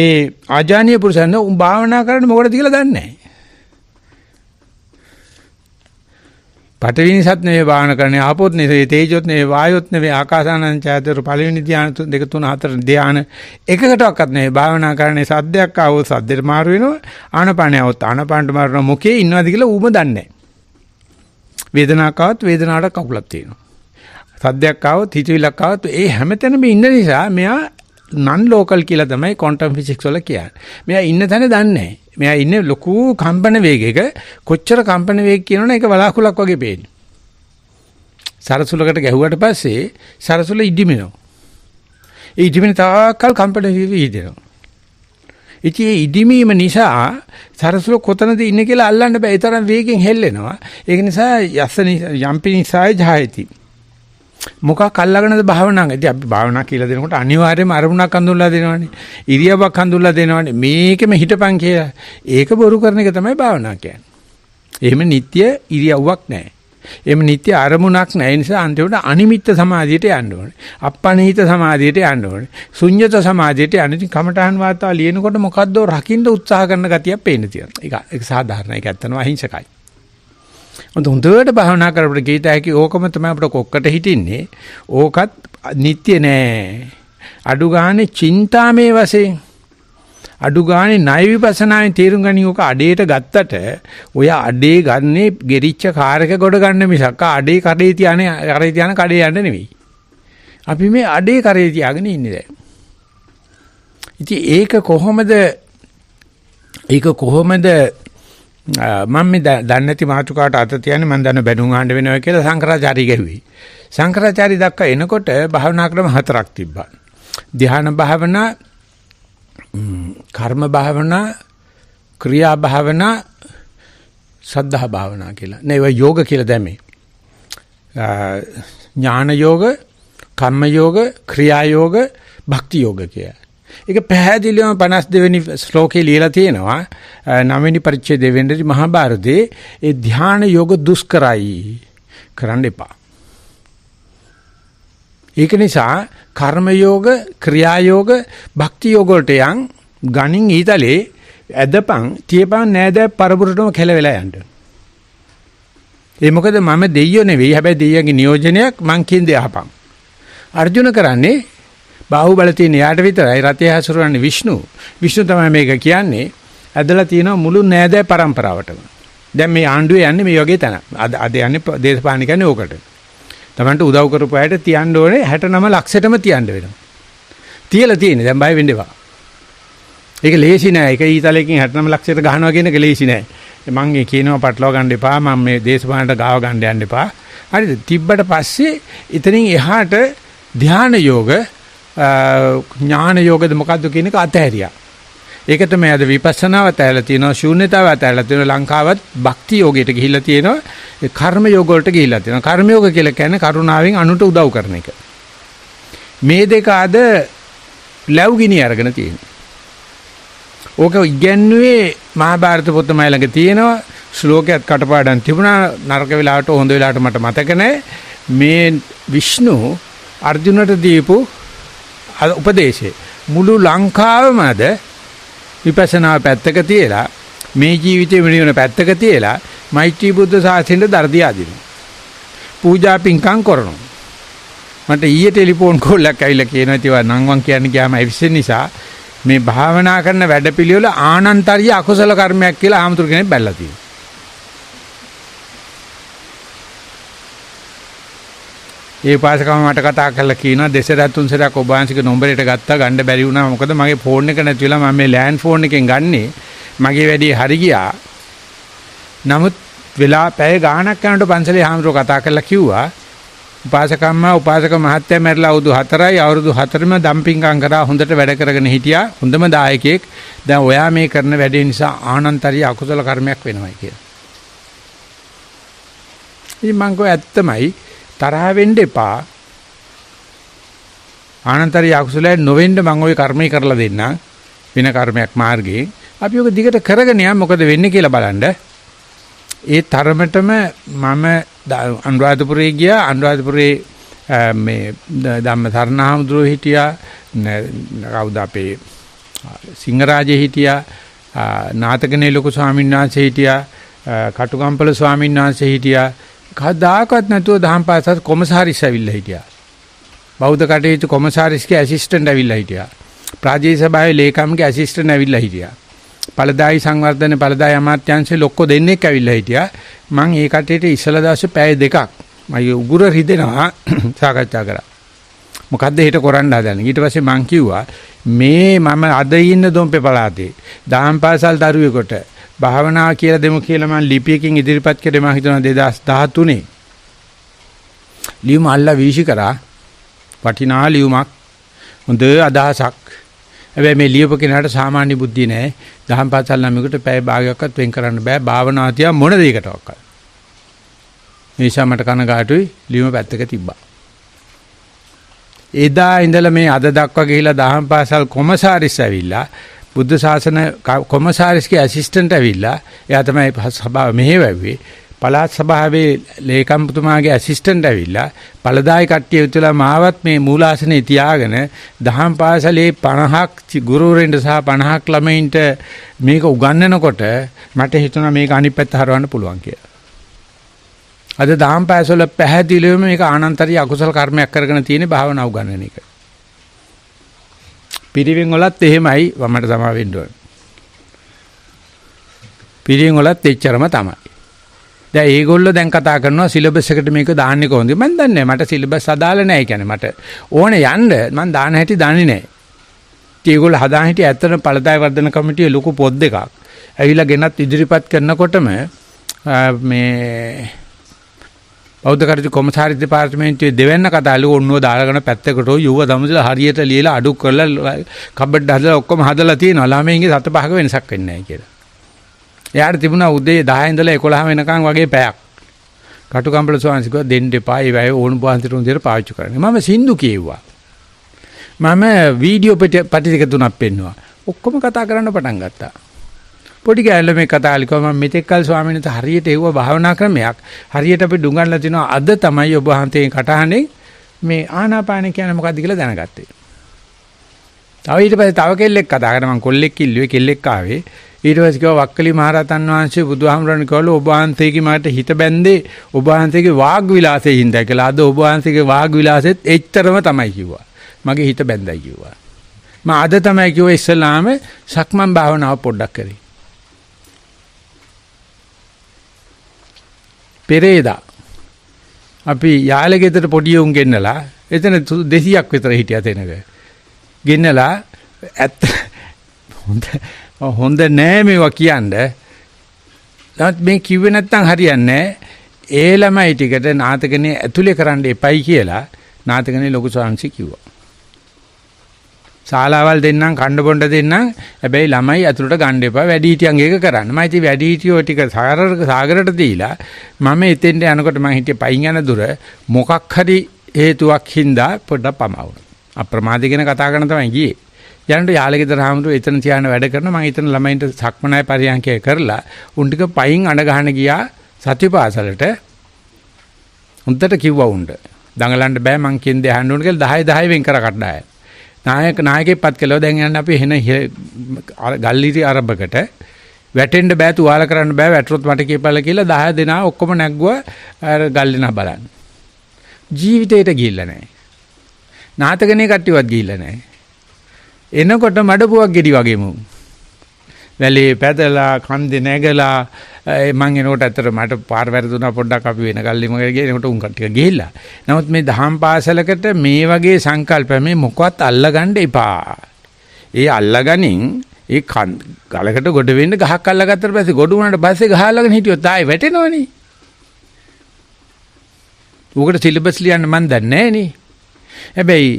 ඒ ආජානීය පුරුෂයන් උන් භාවනා කරන්න මොකටද කියලා දන්නේ නැහැ. පඨවිනිසත් නෙවෙයි භාවනා කරන්නේ ආපොත් නෙවෙයි තේජොත් නෙවෙයි වායොත් නෙවෙයි ආකාසානං චාතර පළවෙනි ධ්‍යාන තුන දෙක තුන හතර ධ්‍යාන එකකටවත් නෙවෙයි භාවනා කරන්නේ සද්දයක් ආවොත් සද්දෙට මාරු වෙනවා ආනපානය આવොත් ආනපානට මාරු වෙනවා මොකේ ඉන්නවද කියලා ඌම දන්නේ වේදනාවක් ආවත් වේදනාවට කකුලක් තියෙනවා සද්දයක් ආවොත් හිතවිලක් ආවොත් ඒ හැමතැනම ඉන්න නිසා මෙයා නන් ලෝකල් කියලා තමයි ක්වොන්ටම් ෆිසික්ස් වල කියන්නේ මෙයා ඉන්න තැන දන්නේ නැහැ මෙයා ඉන්නේ ලොකු කම්පන වේගයක කොච්චර කම්පන වේග කියනවනේ ඒක වලාකුලක් වගේ පේන්නේ. සරසුලකට ගැහුවට පස්සේ සරසුල ඉදිමිනවා. ඒ ඉදිමින තාක්කල් කම්පන වේගය ඉදිනවා. ඉතින් ඒ ඉදිමීම නිසා සරසුල කොතනද ඉන්නේ කියලා අල්ලන්න බෑ. ඒ තරම් වේගෙන් හෙල්ලෙනවා. ඒක නිසා යස්ස යම්පි නිසා ජායති. මොකක් අල්ලගෙනද භාවනා කරන්නේ? ඉතින් අපි භාවනා කියලා දෙනකොට අනිවාර්යයෙන්ම අරමුණක් හඳුන්ලා දෙනවනේ. ඉරියව්වක් හඳුන්ලා දෙනවනේ. මේකෙම හිටපන් කියලා. ඒක බොරු කරන එක තමයි භාවනා කියන්නේ. එහෙම නිට්‍ය ඉරියව්වක් නැහැ. එහෙම නිට්‍ය අරමුණක් නැහැ. නිසා අන්තිමට අනිමිත්ත සමාධියට යන්න ඕනේ. අප්පනිහිත සමාධියට යන්න ඕනේ. ශුන්්‍යත සමාධියට යන්න. ඉතින් කමඨහන් වාතාව ලියනකොට මොකද්ද රකින්න උත්සාහ කරන ගතියක් පේන්න තියෙනවා. ඒක ඒක සාධාරණයි. ඒක ඇත්තනවා අහිංසකයි. හොඳට භාවනා කරපිට ගීත හැකි ඕකම තමයි අපිට කොක්කට හිටින්නේ. ඕකත් නිට්ටය නෑ. අඩු ගානේ චින්තාමේ වශයෙන් අඩු ගානේ ණය විපස්සනායෙන් තේරුම් ගනි ඕක අඩේට ගත්තට ඔය අඩේ ගන්නේ ගෙරිච්ච කාරක ගොඩ ගන්න මිසක් අඩේ කඩේ තියානේ කරේ තියාන කඩේ යන්න නෙවෙයි. අපි මේ අඩේ කරේ තියාගෙන ඉන්නේ දැන්. ඉතින් ඒක කොහොමද ඒක කොහොමද මම මේ දන්නේ නැති මාතෘකාවට අත තියන්නේ මම දන්න බැනුම් ආන්න වෙනවා කියලා සංකරාචාරී ගැව්වේ. සංකරාචාරී දක්වා එනකොට භාවනා ක්‍රම හතරක් තිබ්බා. ධ්‍යාන භාවනා, කර්ම භාවනා, ක්‍රියා භාවනා, සද්ධා භාවනා කියලා. නේ ඒවා යෝග කියලා දැමේ. ඥාන යෝග, කම්ම යෝග, ක්‍රියා යෝග, භක්ති යෝග කියලා. ඒක පැහැදිලිවම 52 වෙනි ශ්ලෝකේ ලියලා තියෙනවා. 9 වෙනි පරිච්ඡේදයේ වෙන්නේ මහාභාරතේ ඒ ධ්‍යාන යෝග දුෂ්කරයි. කරන්න එපා. ඒක නිසා කර්ම යෝග, ක්‍රියා යෝග, භක්ති යෝග වලට යන් ගණින් ඊතලේ ඇදපන්, තියපන් නෑදෑ පරපුරටම කෙලවෙලා යන්න. ඒ මොකද මම දෙයියෝ නෙවෙයි. හැබැයි දෙයියන්ගේ නියෝජනයක් මං කියන දේ අහපන්. අර්ජුන කරන්නේ බාහුවල තියෙන යාට විතරයි රතේ හසුරන්නේ විෂ්ණු. විෂ්ණු තමයි මේක කියන්නේ. ඇදලා තියෙනවා මුළු නෑදෑ પરම්පරාවටම. දැන් මේ ආණ්ඩුවේ යන්නේ මේ වගේ තැන. අද අද යන්නේ දේශපාලන කියන්නේ ඕකට. Tamanට උදව් කරපු අයට තියන්න ඕනේ 69 ලක්ෂෙටම තියන්න වෙනවා. තියලා තියෙන්නේ දැන් බය වෙන්න එපා. ඒක ලේසි නෑ. ඒක ඊතලයෙන් 69 ලක්ෂයට ගහනවා කියන එක ලේසි නෑ. මම කියනවා පටලවා ගන්න එපා. මම මේ දේශපාලනට ගාව ගන්න යන්න එපා. හරිද? තිබ්බට පස්සේ එතනින් එහාට ධානය යෝග ඥාන යෝගද මොකද්ද කියන එක අතහැරියා. ඒකට මේ අද විපස්සනාවත් ඇහැලා තියෙනවා ශූන්‍යතාවත් ඇහැලා තියෙනවා ලංකාවත් භක්ති යෝගයට ගිහිල්ලා තියෙනවා ඒ කර්ම යෝග වලට ගිහිල්ලා තියෙනවා කර්ම යෝග කියලා කියන්නේ කරුණාවෙන් අනුට උදව් කරන එක මේ දෙක අද ලැබුගිනි අරගෙන තියෙනවා ඕක ඉගැන්නුවේ මහාභාරත පොතමයි ළඟ තියෙනවා ශ්ලෝකයක් කටපාඩම් තිබුණා නරක වෙලාවට හොඳ වෙලාවට මට මතක නැහැ මේ විෂ්ණු අර්ජුනට දීපු උපදේශය මුළු ලංකාවම අද විපස්සනා පැත්තක තියලා මේ ජීවිතේ වෙන පැත්තක තියලා මෛත්‍රී බුද්ධ සාසනෙට දර්දිය අදිනවා. පූජා පින්කම් කරනවා. මට ඊයේ ටෙලිෆෝන් කෝල් එකක් ඇවිල්ලා කියනවා ඉතින් නංවන් කියන්න ගියාම ඇවිස්සෙන නිසා මේ භාවනා කරන වැඩපිළිවෙල ආනන්තරිය අකුසල කර්මයක් කියලා ආමතුරු කෙනෙක් බැලලා තියෙනවා. ඒ පාසකම මට කතා කරලා කියනවා දෙසරත් තුන්සරක් ඔබ වහන්සේක නම්බරයට ගත්තා ගන්න බැරි වුණා මොකද මගේ ෆෝන් එක නැති වෙලා මම මේ ලෑන්ඩ් ෆෝන් එකෙන් ගන්නේ මගේ වැඩි හරි ගියා නමුත් වෙලා පැය ගාණක් යනකොට පන්සලේ හාමුදුරුවෝ කතා කරලා කිව්වා උපාසකම්මා උපාසක මහත්තයා මැරලා අවුරුදු 4යි අවුරුදු 4ම දම්පින්කම් කරා හොඳට වැඩ කරගෙන හිටියා හොඳම දායකයෙක් දැන් ඔයා මේ කරන වැඩේ නිසා ආනන්තරී අකුසල කර්මයක් වෙනවයි කියලා ඉතින් මං කිව්වා ඇත්තමයි තරහ වෙන්න එපා. ආනන්තරිය අකුසලයෙන් නොවෙන්න මම ওই කර්මය කරලා දෙන්නම්. වෙන කර්මයක් මාර්ගයේ අපි ඔක දිගට කරගෙන යන්න මොකද වෙන්නේ කියලා බලන්න. ඒ තරමටම මම අනුරාධපුරේ ගියා. අනුරාධපුරේ මේ ධම්ම සරණාමුදුරෝ හිටියා. කවුද අපේ සිංහරාජේ හිටියා. නාතකනේ ලොකු ස්වාමීන් වහන්සේ හිටියා. කටුගම්පල ස්වාමීන් වහන්සේ හිටියා. කවදාකවත් නැතුව දහම් පාසල් කොමසාරිස් ඇවිල්ලා හිටියා. බෞද්ධ කටයුතු කොමසාරිස්ගේ ඇසිස්ටන්ට් ඇවිල්ලා හිටියා. ප්‍රාදේශ සභාවේ ලේකම්ගේ ඇසිස්ටන්ට් ඇවිල්ලා හිටියා. පළදායි සංවර්ධන පළදායි අමාත්‍යාංශේ ලොක්කො දෙන්නෙක් ඇවිල්ලා හිටියා. මම ඒ කටේට ඉස්සලා දවසේ පැය දෙකක් මගේ උගුර රිදෙනවා *clears throat* සාකච්ඡා කරා. මොකද්ද හෙට කරන්න හදන්නේ? ඊට පස්සේ මම කිව්වා මේ මම අද ඉන්න දොම්පේ පළාතේ දහම් පාසල් දරුවෙකුට භාවනා කියලා දෙමු කියලා මම ලිපියකින් ඉදිරිපත් කරේ මම හිතනවා 2013 ලියුම අල්ලා වීසි කරා වටිනා ලියුමක් හොඳ අදහසක් හැබැයි මේ ලියපු කෙනාට සාමාන්‍ය බුද්ධිය නැහැ දහම් පාසල් ළමයකට පැය භාගයක්වත් වෙන් කරන්න බෑ භාවනා තියා මොන දෙයකටවත් මේ නිසා මට කනගාටුයි ලියුම පැත්තක තිබ්බා එදා ඉඳලා මේ අද දක්වා ගිහිලා දහම් පාසල් කොමසාරිස් ඇවිල්ලා බුද්ධ ශාසන කොමසාරිස්ගේ ඇසිස්ටන්ට් ඇවිල්ලා එයා තමයි සභාව මෙහෙවැව්වේ පළාත් සභාවේ ලේකම්තුමාගේ ඇසිස්ටන්ට් ඇවිල්ලා පළදායි කට්ටිය උතුලා මාවත් මේ මූලාසනේ තියාගෙන දහම් පාසලේ 50ක් ගුරුවරෙන්ට සහ 50ක් ළමයින්ට මේක උගන්වනකොට මට හිතුණා මේක අනිත් පැත්ත හරවන්න පුළුවන් කියලා. අද දහම් පාසල පැහැදිලිවම මේක ආනන්තරිය අකුසල කර්මයක් කරගෙන තියෙන භාවනා උගන්වන එක. පිරිවෙන් වලත් එහෙමයි වමට තමයි වෙන්න ඕනේ. පිරිවෙන් වලත් එච්චරම තමයි. දැන් ඒගොල්ලෝ දැන් කතා කරනවා සිලබස් එකට මේක දාන්නේ කොහොමද? මම දන්නේ මට සිලබස් අදාළ නැහැ කියන්නේ මට ඕනේ යන්න මම දාන හැටි දන්නේ නැහැ. ඉතින් ඒගොල්ලෝ හදාන හැටි ඇත්තටම පළදාය වර්ධන කමිටියේ ලොකු පොත් දෙකක් ඇවිල්ලා ගෙනත් ඉදිරිපත් කරනකොටම මේ බෞද්ධ කටයුතු කොමසාරි දෙපාර්තමේන්තුවේ දෙවැන්න කතාලු ඔන්නෝ දාලාගෙන පැත්තකට යුව තමදලා හරියට ලියලා අඩු කරලා කබඩ් හදලා ඔක්කොම හදලා තියෙනවා. ළමයින්ගේ සත පහක වෙනසක් වෙන්නේ නැහැ කියලා. එයාට තිබුණා උදේ 10 ඉඳලා 11 වෙනකන් වගේ පැයක්. කටුකම්බල ස්වාමීන් වහන්සේ දෙන්න එපා. ඒ වැය ඕන වහන්සේට උන්දේට පාවිච්චි කරන්න. මම සින්දු කියෙව්වා. මම වීඩියෝ පිටික තුනක් පෙන්නුවා. ඔක්කොම කතා කරන්න පටන් ගත්තා. පොඩි ගෑල්ල මේ කතා ලිකව මම මෙතෙක්කල් ස්වාමීන් වහන්සේ හරියට එවුව භාවනා ක්‍රමයක්. හරියට අපි ඩුඟන්ලා තිනවා අද තමයි ඔබ වහන්සේ කටහනේ මේ ආනාපාන කියන්නේ මොකද්ද කියලා දැනගත්තේ. තව ඊට පස්සේ තව කෙල්ලෙක් කතා කරා මම කොල්ලෙක් කිල්ලුවේ කෙල්ලෙක් ආවේ. ඊට පස්සේ කිව්වා වක්කලි මහරතන් වහන්සේ බුදුහාමරණ කවල ඔබ වහන්සේගේ මාට හිත බැන්දේ ඔබ වහන්සේගේ වාග් විලාසයේ හින්දා කියලා. අද ඔබ වහන්සේගේ වාග් විලාසෙත් එච්චරම තමයි කිව්වා. මගේ හිත බැන්දයි කිව්වා. මම අද තමයි කිව්වා ඉස්ලාම සක්මන් භාවනාව පොඩ්ඩක් කරේ. පෙරේදා අපි යාළ ගෙදර පොඩි උන් ගෙන්නලා එතන 200ක් විතර හිටියා තැනක. ගෙන්නලා ඇත්ත හොඳ හොඳ නෑ මේවා කියන්න. නමුත් මේ කිව්වේ නැත්තම් හරියන්නේ ඒ ළමයි ටිකට නාටකනේ ඇතුලේ කරන්න එපයි කියලා නාටකනේ ලොකු ශාංශි කිව්වා. ශාලාවල් දෙන්නම් කණ්ඩ බොණ්ඩ දෙන්නම්. හැබැයි ළමයි අතුලට ගන්න එපා. වැඩිහිටියන්ගේ එක කරන්න. මම ඉතින් වැඩිහිටියෝ ටික සාගරට දීලා මම එතෙන්ට යනකොට මම හිටියේ පයින් යන දුර මොකක් හරි හේතුවක් හින්දා පොඩ්ඩක් පමාවුණා. අප්‍රමාදී ගැන කතා කරන තමයි ගියේ. යනට යාළගේ දරහමතු එතන තියාන වැඩ කරන මම එතන ළමයින්ට සක්මනයි පරියන්කය කරලා උන් ටික පයින් අඬ ගහන ගියා සතිපාසලට. උන්ටට කිව්වා උන්ට. දඟලන්න බෑ මං කියන්නේ අහන්න ඕන කියලා 10 10 වෙන් කර කඩාය. නායක නායකයෙක්පත් කළා. දැන් යන්න අපි එහෙන ගල්ලිරි අරබකට වැටෙන්න බෑ තුවාල කරන්න බෑ වැටරොත් මට කියපලා කියලා 10 දෙනා ඔක්කොම නැග්ගුවා අර ගල්ලිනා බලන්න. ජීවිතේට ගිහිල්ලා නැහැ. නාටකනේ කට්ටියවත් ගිහිල්ලා නැහැ. එනකොට මඩපුවක් ගෙඩි වගේම. වැලේ පැදලා කන්දේ නැගලා මං එනකොට ඇත්තට මට පාර වැරදුනා පොඩ්ඩක් අපි වෙනකල් ඉම කරගෙන එනකොට උන් කට්ටිය ගිහිල්ලා. නමුත් මේ දහම් පාසලකට මේ වගේ සංකල්ප මේ මොකවත් අල්ලගන්න එපා. ඒ අල්ලගනින් ඒ ගලකට ගොඩ වෙන්න ගහක් අල්ලගත්තට පස්සේ ගොඩ වුණාට පස්සේ ගහ අල්ලගෙන හිටියොත් ආයේ වැටෙනවනේ. උකට සිලබස් ලියන්න මන් දන්නේ නැහැ නේ. හැබැයි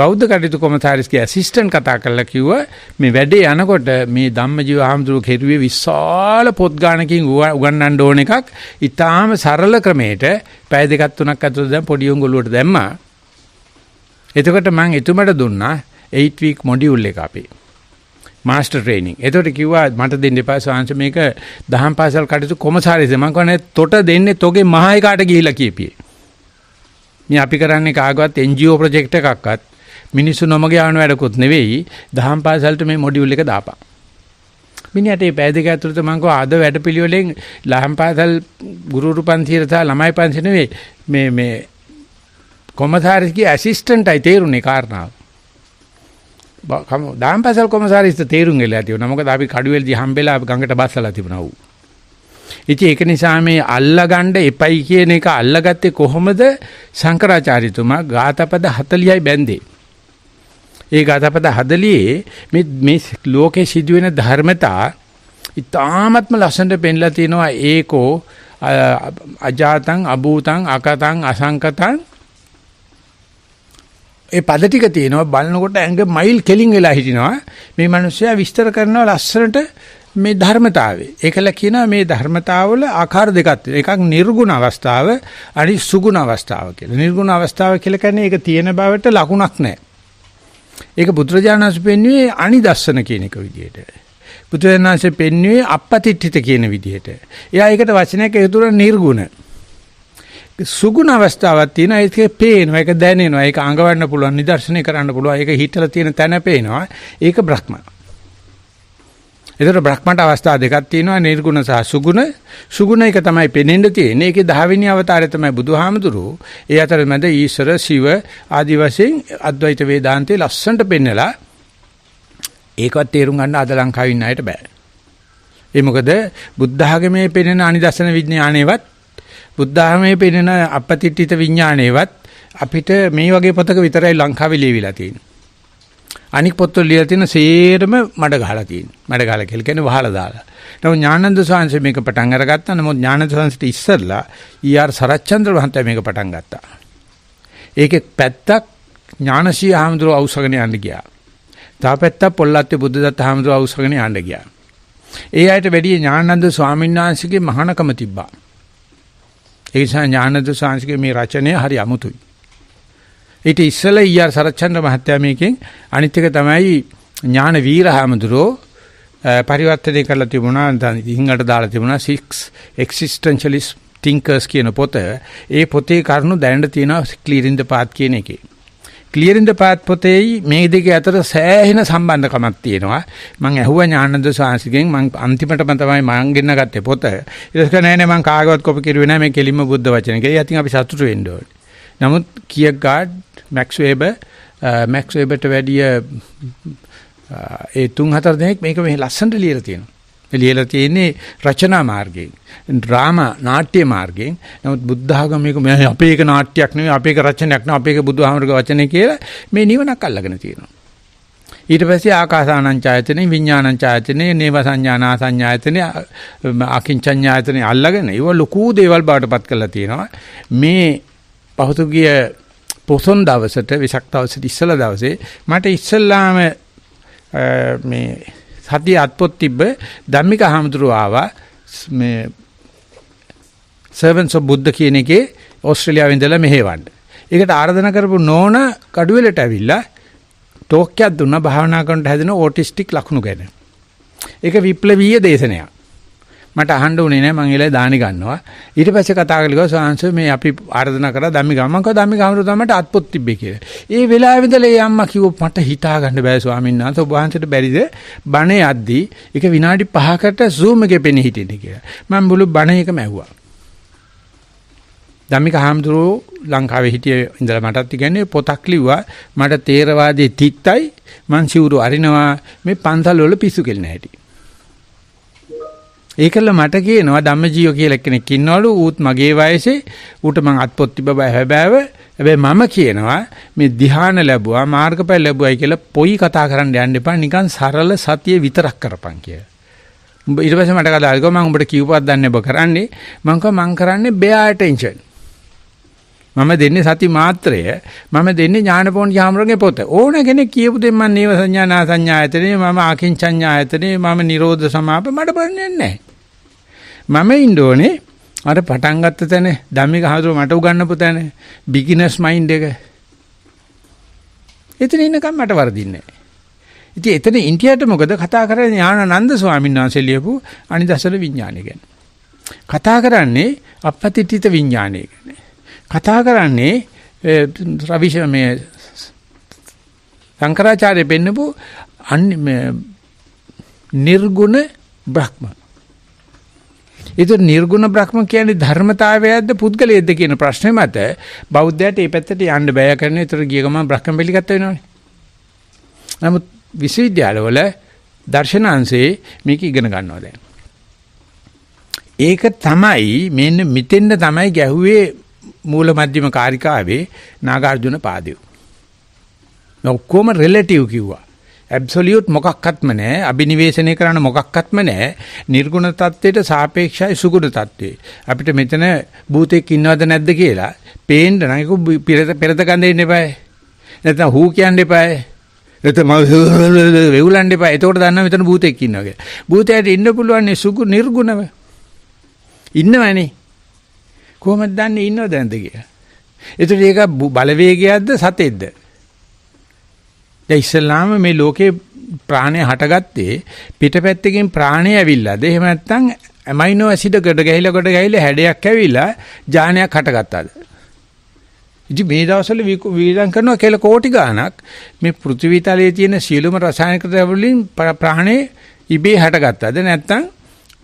බෞද්ධ කටයුතු කොමසාරිස්ගේ ඇසිස්ටන්ට් කතා කරලා කිව්වා මේ වැඩේ යනකොට මේ ධම්මජීව හාමුදුරුවෝ කෙරුවේ විශාල පොත් ගානකින් උගන්වන්න ඕන එකක්. ඊටාම සරල ක්‍රමයට පැය දෙකක් තුනක් ඇතුළත දැන් පොඩි උංගලුවට දැම්මා. එතකොට මම එතුමට දුන්නා 8 week module එක අපේ. Master training. එතකොට කිව්වා මට දෙන්න එපා සාංශ මේක දහම් පාසල් කටයුතු කොමසාරිද මම කියන්නේ තොට දෙන්නේ තොගේ මහා එකාට ගිහිලා කියපියේ. මේ අපි කරන්නේ කාගවත් NGO ප්‍රොජෙක්ට් එකක්වත් මිනිස්සු නොමග යන වැඩකුත් නෙවෙයි දහම් පාසලට මේ මොඩියුල් එක දාපන්. මිනිහට මේ පැය දෙක ඇතුළත මම කෝ ආද වැඩපිළිවෙලෙන් දහම් පාසල් ගුරුරු පන්තියට සහ ළමයි පන්ති නෙවෙයි මේ මේ කොමසාරිස්ගේ ඇසිස්ටන්ට්යි තේරුනේ කාරණාව. දහම් පාසල් කොමසාරිස්ට තේරුම් ගලලා තියුණා. මොකද අපි කඩුවෙල්දී හම්බෙලා ගඟට බස්සලා තිබුණා ඌ. ඉතින් ඒක නිසා මේ අල්ලගන්න එපයි කියන එක අල්ලගත්තේ කොහොමද ශංකරාචාර්යතුමා ගාතපද 40යි බැන්දේ. ඒ ගාතපද 40 මේ මේ ලෝකේ සිදුවෙන ධර්මතා ඉතාමත්ම ලස්සනට පෙන්ලා තිනවා ඒකෝ අජාතං අභූතං අකතං අසංකතං ඒ පද ටික තියෙනවා බලනකොට ඇඟ මයිල් කෙලින් වෙලා හිටිනවා මේ මිනිස්සයා විස්තර කරනවා ලස්සනට මේ ධර්මතාවය. ඒකල කියනවා මේ ධර්මතාවල ආකාර දෙකක් තියෙනවා. එකක් නිර්ගුණ අවස්ථාව, අනිත් සුගුණ අවස්ථාව කියලා. නිර්ගුණ අවස්ථාව කියලා කියන්නේ ඒක තියෙන බවට ලකුණක් නැහැ. ඒක බුදුරජාණන්සේ පෙන්වුවේ අනිදස්සන කියන එක විදිහට. බුදුරජාණන්සේ පෙන්වුවේ අපපතිට්ඨිත කියන විදිහට. එයා ඒකට වචනයක යොදුන නිර්ගුණ. සුගුණ අවස්ථාවක් තියෙනවා ඒකේ පේනවා ඒක දැනෙනවා ඒක අඟවන්න පුළුවන් නිදර්ශනය කරන්න පුළුවන් ඒක හිතලා තියෙන තැන පේනවා ඒක බ්‍රහ්ම ඒතර බ්‍රහ්මට අවස්ථා දෙකක් තියෙනවා නිර්ගුණ සහ සුගුණ. සුගුණ එක තමයි පෙනෙන්න තියෙන්නේ. ඒකේ 10 වෙනි අවතාරය තමයි බුදුහාමුදුරුවෝ. ඒ අතරමැද ඊශ්වර ශිව ආදි වශයෙන් අද්වෛත වේදාන්තේ ලස්සනට පෙන්නලා ඒකවත් තේරුම් ගන්න අද ලංකාවේ ඉන්න අයට බෑ. ඒ මොකද බුද්ධ ආගමේ පෙනෙන අනිදර්ශන විඥාණයවත් බුද්ධ ආගමේ පෙනෙන අපතිට්ඨිත විඥාණයවත් අපිට මේ වගේ පොතක විතරයි ලංකාවේ ලියවිලා තියෙන්නේ. අනික් පොත්වල ලියලා තියෙන සේරම මඩ ගහලා තියෙනවා. මඩ ගහලා කියලා කියන්නේ වහලා දාලා. නමුත් ඥානන්ද සාංශ මේක පටන් අරගත්තා. නමුත් ඥානන්ද සාංශට ඉස්සෙල්ලා ඊආර් සරච්චන්ද්‍ර මහත්තයා මේක පටන් ගත්තා. ඒකේ පැත්තක් ඥානශී ආමඳුර අවශ්‍යගෙන යන්න ගියා. තව පැත්තක් පොල්ලත්ති බුද්ධදත්ත ආමඳුර අවශ්‍යගෙන යන්න ගියා. ඒ අයට වැඩි ඥානන්ද ස්වාමීන් වහන්සේගේ මහානකම තිබ්බා. ඒ නිසා ඥානන්ද සාංශගේ මේ රචනය හරි අමුතුයි. ඊට ඉස්සෙල්ලා ඊආර් සරච්චන්ද්‍ර මහත්තයා මේකෙන් අනිත් එක තමයි ඥාන වීරහමඳුරෝ පරිවර්තනය කරලා තිබුණා ඉංගලට දාලා තිබුණා 6 existentialist thinkers කියන පොත. ඒ පොතේ කරුණු දැනට තියෙනවා clearing the path කියන එකේ. clearing the path පොතේ මේ දෙක අතර සෑහෙන සම්බන්ධකමක් තියෙනවා. මම ඇහුවා ඥානන්ද සාංශිකෙන් මම අන්තිමටම තමයි මම ගෙන්න ගත්තේ පොත. ඊට පස්සේ නෑ නෑ මම කාගවත් කොපි කරුවේ නෑ මේ කෙලින්ම බුද්ධ වචන කියලා. ඉතින් අපි සතුටු වෙන්න ඕනේ. නමුත් කියගාඩ් මැක්ස් වෙබර් මැක්ස් වෙබර්ට වැඩිය ඒ තුන් හතර දෙනෙක් මේක මෙහි ලස්සනට ලියලා තියෙනවා. මේ ලියලා තියෙන්නේ රචනා මාර්ගයෙන්, ඩ්‍රාමා නාට්‍ය මාර්ගයෙන්. නමුත් බුද්ධ ආගම මේක මේ අපේ එක නාට්‍යයක් නෙවෙයි, අපේ එක රචනයක් නෙවෙයි, අපේ එක බුදුහාමරගේ වචනේ කියලා මේ නිවනක් අල්ලගෙන තියෙනවා. ඊට පස්සේ ආකාසානං ඡායතනෙ විඥානං ඡායතනෙ නේව සංඥානා සංඥායතනෙ අකින්චඤ්ඤායතනෙ අල්ලගෙන ඒව ලොකු දේවල් බාටපත් කරලා තියෙනවා මේ පහතුගිය පොසොන් දවසට විසක් දවසට ඉස්සලා දවසේ මට ඉස්සල්ලාම මේ සතිය අත්පොත් තිබ්බ ධම්මික හාමුදුරුව ආවා මේ සර්වන්ස් ඔෆ් බුද්ධ කියන එකේ ඕස්ට්‍රේලියාවේ ඉඳලා මෙහෙවන්න. ඒකට ආරාධනා කරපු නෝන කඩුවෙලට ඇවිල්ලා ටෝක් එකක් දුන්නා භාවනා කරනට හැදෙන ඕටිස්ටික් ලක්ෂණ ගැන. ඒක විප්ලවීය දේශනයක්. මට අහන්න උනේ නැහැ මං ඒලයි දානි ගන්නවා ඊට පස්සේ කතා කරලා ගියා සාංශ මේ අපි ආර්දනා කරා ධම්මි ගමන් කළා ධම්මි ගමරු තමයි අත්පොත් තිබ්බේ කියලා. ඒ වෙලාවේ ඉඳලා ඒ අම්මා කිව්ව මට හිතා ගන්න බෑ ස්වාමීන් වහන්සේ ඔබ වහන්සේට බැරිද බණ යද්දී ඒක විනාඩි 5කට zoom එකේ පෙනී හිටින්නේ කියලා. මම මුළු බණ එකම ඇහුවා. ධම්මික හාමුදුරුවෝ ලංකාවේ හිටියේ ඉඳලා මටත් ඉගෙනුවේ පොතක් ලිව්වා මට තේරවාදයේ තිත්තයි මං සිවුරු අරිනවා මේ පන්සල් වල පිස්සු කෙලින හැටි. ඒකල මට කියනවා ධම්මජීව කියලා කෙනෙක් ඉන්නවලු ඌත් මගේ වයසේ ඌට මං අත්පොත් තිබ්බ බය හැබෑව. හැබැයි මම කියනවා මේ ධ්‍යාන ලැබුවා මාර්ගඵල ලැබුවයි කියලා පොයි කතා කරන්න යන්න එපා නිකන් සරල සතිය විතරක් කරපන් කියලා. උඹ ඊට පස්සේ මට කතා කළා මම උඹට කිව්වත් දන්නේ ඔබ කරන්නේ මං කව මං කරන්නේ බෑ ඇටෙන්ෂන්. මම දෙන්නේ සති මාත්‍රය මම දෙන්නේ ඥානපෝණි හාමුදුරගේ පොත ඕන කෙනෙක් කියපු දෙයක් මම නේව සංඥා නා සංඥායතනේ මම ආකින් සංඥායතනේ මම නිරෝධ සමාප මඩ බලන්නේ නැහැ මම ඉන්න ඕනේ අර පටන් ගත්ත තැන ධම්මික හඳුර මට උගන්නපු තැන බිග්ිනර්ස් මයින්ඩ් එක. එතන ඉන්නකම් මට වරදින්නේ නැහැ. ඉතින් එතන ඉන්දියාවට මොකද කතා කරන්නේ ඥානানন্দ ස්වාමීන් වහන්සේ ලියපු අනිදසල විඥානය ගැන. කතා කරන්නේ අපපතිත්‍ිත විඥානය ගැන. කතා කරන්නේ රවිෂ මේ සංකරාචාර්ය පෙන්නපු නිර්ගුණ බ්‍රහ්ම ඒතර නිර්ගුණ බ්‍රහ්ම කියන්නේ ධර්මතාවයක්ද පුද්ගලයේද කියන ප්‍රශ්නේ මත බෞද්ධයට මේ පැත්තට යන්න බෑ කරන. ඒතර ගිය ගමන් බ්‍රහ්ම පිළිගත්ත වෙනවනේ. නමුත් විශ්වවිද්‍යාලවල දර්ශනාංශේ මේක ඉගෙන ගන්නවා දැන්. ඒක තමයි මෙන්න මෙතෙන්ද තමයි ගැහුවේ මූල මධ්‍යම කාරිකාවේ නාගාර්ජුන පාදේ. ඔක්කොම රිලටිව් කිව්වා. ඇබ්සොලියුට් මොකක්වත්ම නැහැ. අබිනිවේෂණය කරන මොකක්වත්ම නැහැ. නිර්ගුණ தത്വයට සාපේක්ෂයි සුගුණ தത്വේ. අපිට මෙතන භූතෙක් ඉන්නවද නැද්ද කියලා පේන්න නම් ඒක පෙරත පෙරත ගඳ එන්න එපායි. නැත්නම් හූ කියන්න එපායි. නැත්නම් *laughs* වෙවුලන්න එපා. එතකොට දන්නවා මෙතන භූතෙක් ඉන්නවා කියලා. භූතයට ඉන්න පුළුවන් සුගු නිර්ගුණව. ඉන්නවනේ. කොහොමද දන්නේ ඉන්නවද නැද්ද කියලා. ඒතර ඒක බලවේගයක්ද සතෙක්ද? දැන් ඉස්ලාම මේ ලෝකේ ප්‍රාණය හටගත්තේ පිටපැත්තකින් ප්‍රාණය ඇවිල්ලාද? එහෙම නැත්නම් ඇමයිනෝ ඇසිඩ් ගඩ ගැහිලා ගඩ ගැහිලා හැඩයක් ඇවිල්ලා ජානයක් හටගත්තාද? ඉතින් මේ දවස්වල විවිධම් කරනවා කියලා කෝටි ගණක් මේ පෘථිවිතලයේ තියෙන සියලුම රසායනික ද්‍රව්‍ය වලින් ප්‍රාණය ඉබේ හටගත්තාද? නැත්නම්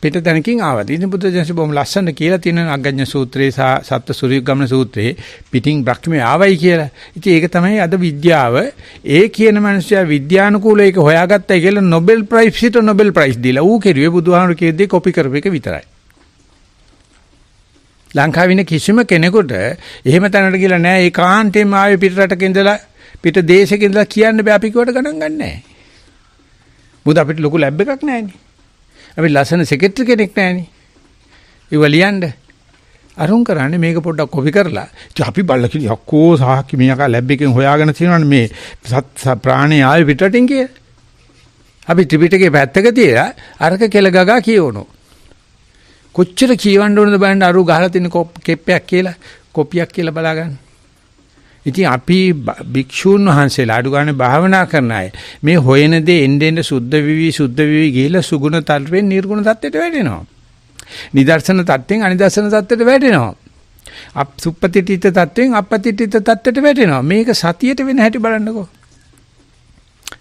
පිට තැනකින් ආවද. ඉතින් බුදුදහමේ බොහොම ලස්සන කියලා තියෙන අග්ගඤ්ඤ සූත්‍රයේ සහ සත්ත්ව සූර්යගමන සූත්‍රයේ පිටින් බ්‍රහ්මයේ ආවයි කියලා. ඉතින් ඒක තමයි අද විද්‍යාව. ඒ කියන මිනිස්සයා විද්‍යානුකූල ඒක හොයාගත්තයි කියලා Nobel Prize සිට Nobel Prize දීලා. ඌ කෙරුවේ බුදුහාමුදුරු කියද්දී කොපි කරපු එක විතරයි. ලංකාවේ කිසිම කෙනෙකුට එහෙම තැනකට ගිහලා නැහැ. ඒ කාන්තේම ආවේ පිට රටක ඉඳලා පිට දේශක ඉඳලා කියන්න බෑ අපි කිව්වට ගණන් ගන්නෑ. බුදු අපිට ලොකු ලැබ් එකක් නැහැනේ. අපි ලස්සන සෙක්‍රටරි කෙනෙක් නැහෙනේ. ඒව ලියන්න. අරුම් කරන්නේ මේක පොඩ්ඩක් කොපි කරලා. අපි බල්ලා කිලි අක්කෝ සාහකි මේක ලැබ් එකෙන් හොයාගෙන තියෙනවනේ මේ සත් ප්‍රාණේ ආවේ පිටරටින් කිය. අපි ත්‍රිපිටකේ පැත්තක තියලා අරක කෙල ගගා කියවනෝ. කොච්චර කියවන්න ඕනද බලන්න අරු ගහලා තියෙන කෙප්පයක් කියලා කොපියක් කියලා බලාගන්න. ඉතින් අපි භික්ෂූන් වහන්සේලා අඩු ගන්න භාවනා කරන අය මේ හොයන දේ එන්නේ සුද්ධ විවි සුද්ධ විවි ගිහිලා සුගුණ තත්වෙන් නිර්ගුණ තත්වයට වැටෙනවා. නිදර්ශන තත්වෙන් අනිදර්ශන තත්වයට වැටෙනවා. අප සුප්පතිටිත තත්වෙන් අපපතිටිත තත්වයට වැටෙනවා. මේක සතියට වෙන හැටි බලන්නකෝ.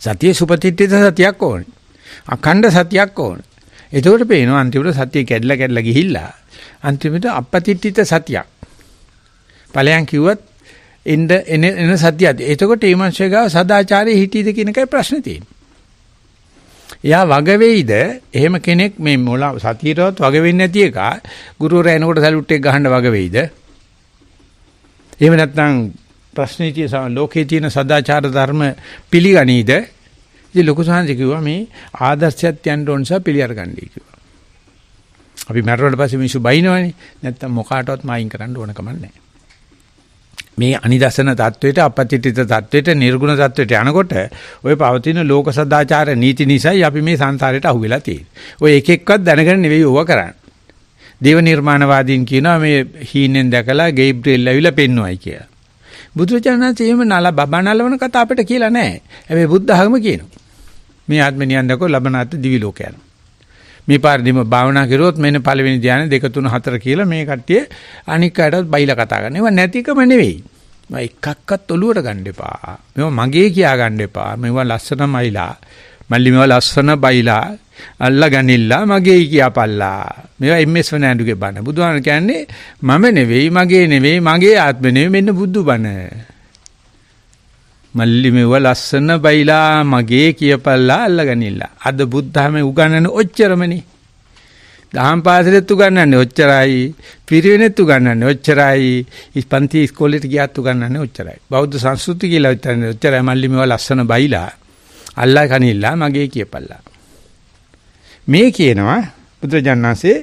සතියේ සුපතිටිත සතියක් ඕනේ. අඛණ්ඩ සතියක් ඕනේ. එතකොට පේනවා අන්තිමට සතිය කැඩලා කැඩලා ගිහිල්ලා අන්තිමට අපපතිටිත සතියක්. ඵලයන් කිව්වත් එන්න එන එන සතියද. එතකොට මේ මිනිස්සු ගාව සදාචාරයේ හිටියද කියන එකයි ප්‍රශ්නේ තියෙන්නේ. එයා වග වෙයිද? එහෙම කෙනෙක් මේ මොළ සතියටවත් වග වෙන්නේ නැති එක ගුරුවරයා එනකොට සැලුට් එක ගහන්න වග වෙයිද? එහෙම නැත්නම් ප්‍රශ්නේ තියෙන ලෝකයේ තියෙන සදාචාර ධර්ම පිළිගනීද? ඉතින් ලොකු සාංශ කිව්වා මේ ආදර්ශයත් යන්න ඕන නිසා පිළිඅරගන්නයි කිව්වා. අපි මැරුණාට පස්සේ මිනිස්සු බයිනවනේ. නැත්තම් මොකාටවත් මායින් කරන්න ඕන කමක් නැහැ. මේ අනිදසන தത്വෙට අපත්‍චිත தത്വෙට නිර්ගුණ தത്വෙට යනකොට ඔය පවතින ලෝක සදාචාර නීති නිසායි අපි මේ සංසාරයට අහු වෙලා තියෙන්නේ. ඔය එක එක්කවත් දැනගෙන නෙවෙයි ඕවා කරන්නේ. දේව නිර්මාණවාදීන් කියනවා මේ හීනෙන් දැකලා ගේබ්‍රියෙල් ඇවිල්ලා පෙන්වයි කියලා. බුදුචානන්සේ එහෙම නල බබනලවන කතා අපිට කියලා නැහැ. හැබැයි බුද්ධ ආගම කියනවා. මේ ආත්ම නියන්දකෝ ලබනාත් දිවි ලෝක යනවා. මේ පාරදීම භාවනා කරුවොත් මෙන්න පළවෙනි ධානය 2 3 4 කියලා මේ කට්ටිය අනික් අයටත් බයිලා කතා කරනවා. ඒවා නැතිකම නෙවෙයි. මම එකක්වත් ඔලුවට ගන්න එපා. මේවා මගේ කියා ගන්න එපා. මේවා ලස්සනමයිලා. මල්ලි මේවා ලස්සන බයිලා. අල්ලා ගනිල්ලා මගේයි කියපල්ලා. මේවා MS වෙන ඇඳුගේ බණ. බුදුහාම කියන්නේ මම නෙවෙයි මගේ නෙවෙයි මගේ ආත්ම නෙවෙයි මෙන්න බුදු බණ. මල්ලි මෙව ලස්සන බයිලා මගේ කියපල්ලා අල්ලගනිල්ලා. අද බුද්ධහම උගන්නන්නේ ඔච්චරමනේ. දහම් පාසලෙත් උගන්නන්නේ ඔච්චරයි. පිරිවෙනෙත් උගන්නන්නේ ඔච්චරයි. පන්ති ඉස්කෝලේට ගියත් උගන්නන්නේ ඔච්චරයි. බෞද්ධ සංස්කෘතිය කියලා හිතන්නේ ඔච්චරයි මල්ලි මෙව ලස්සන බයිලා. අල්ලා කනිල්ලා මගේ කියපල්ලා. මේ කියනවා බුදුජානනාසේ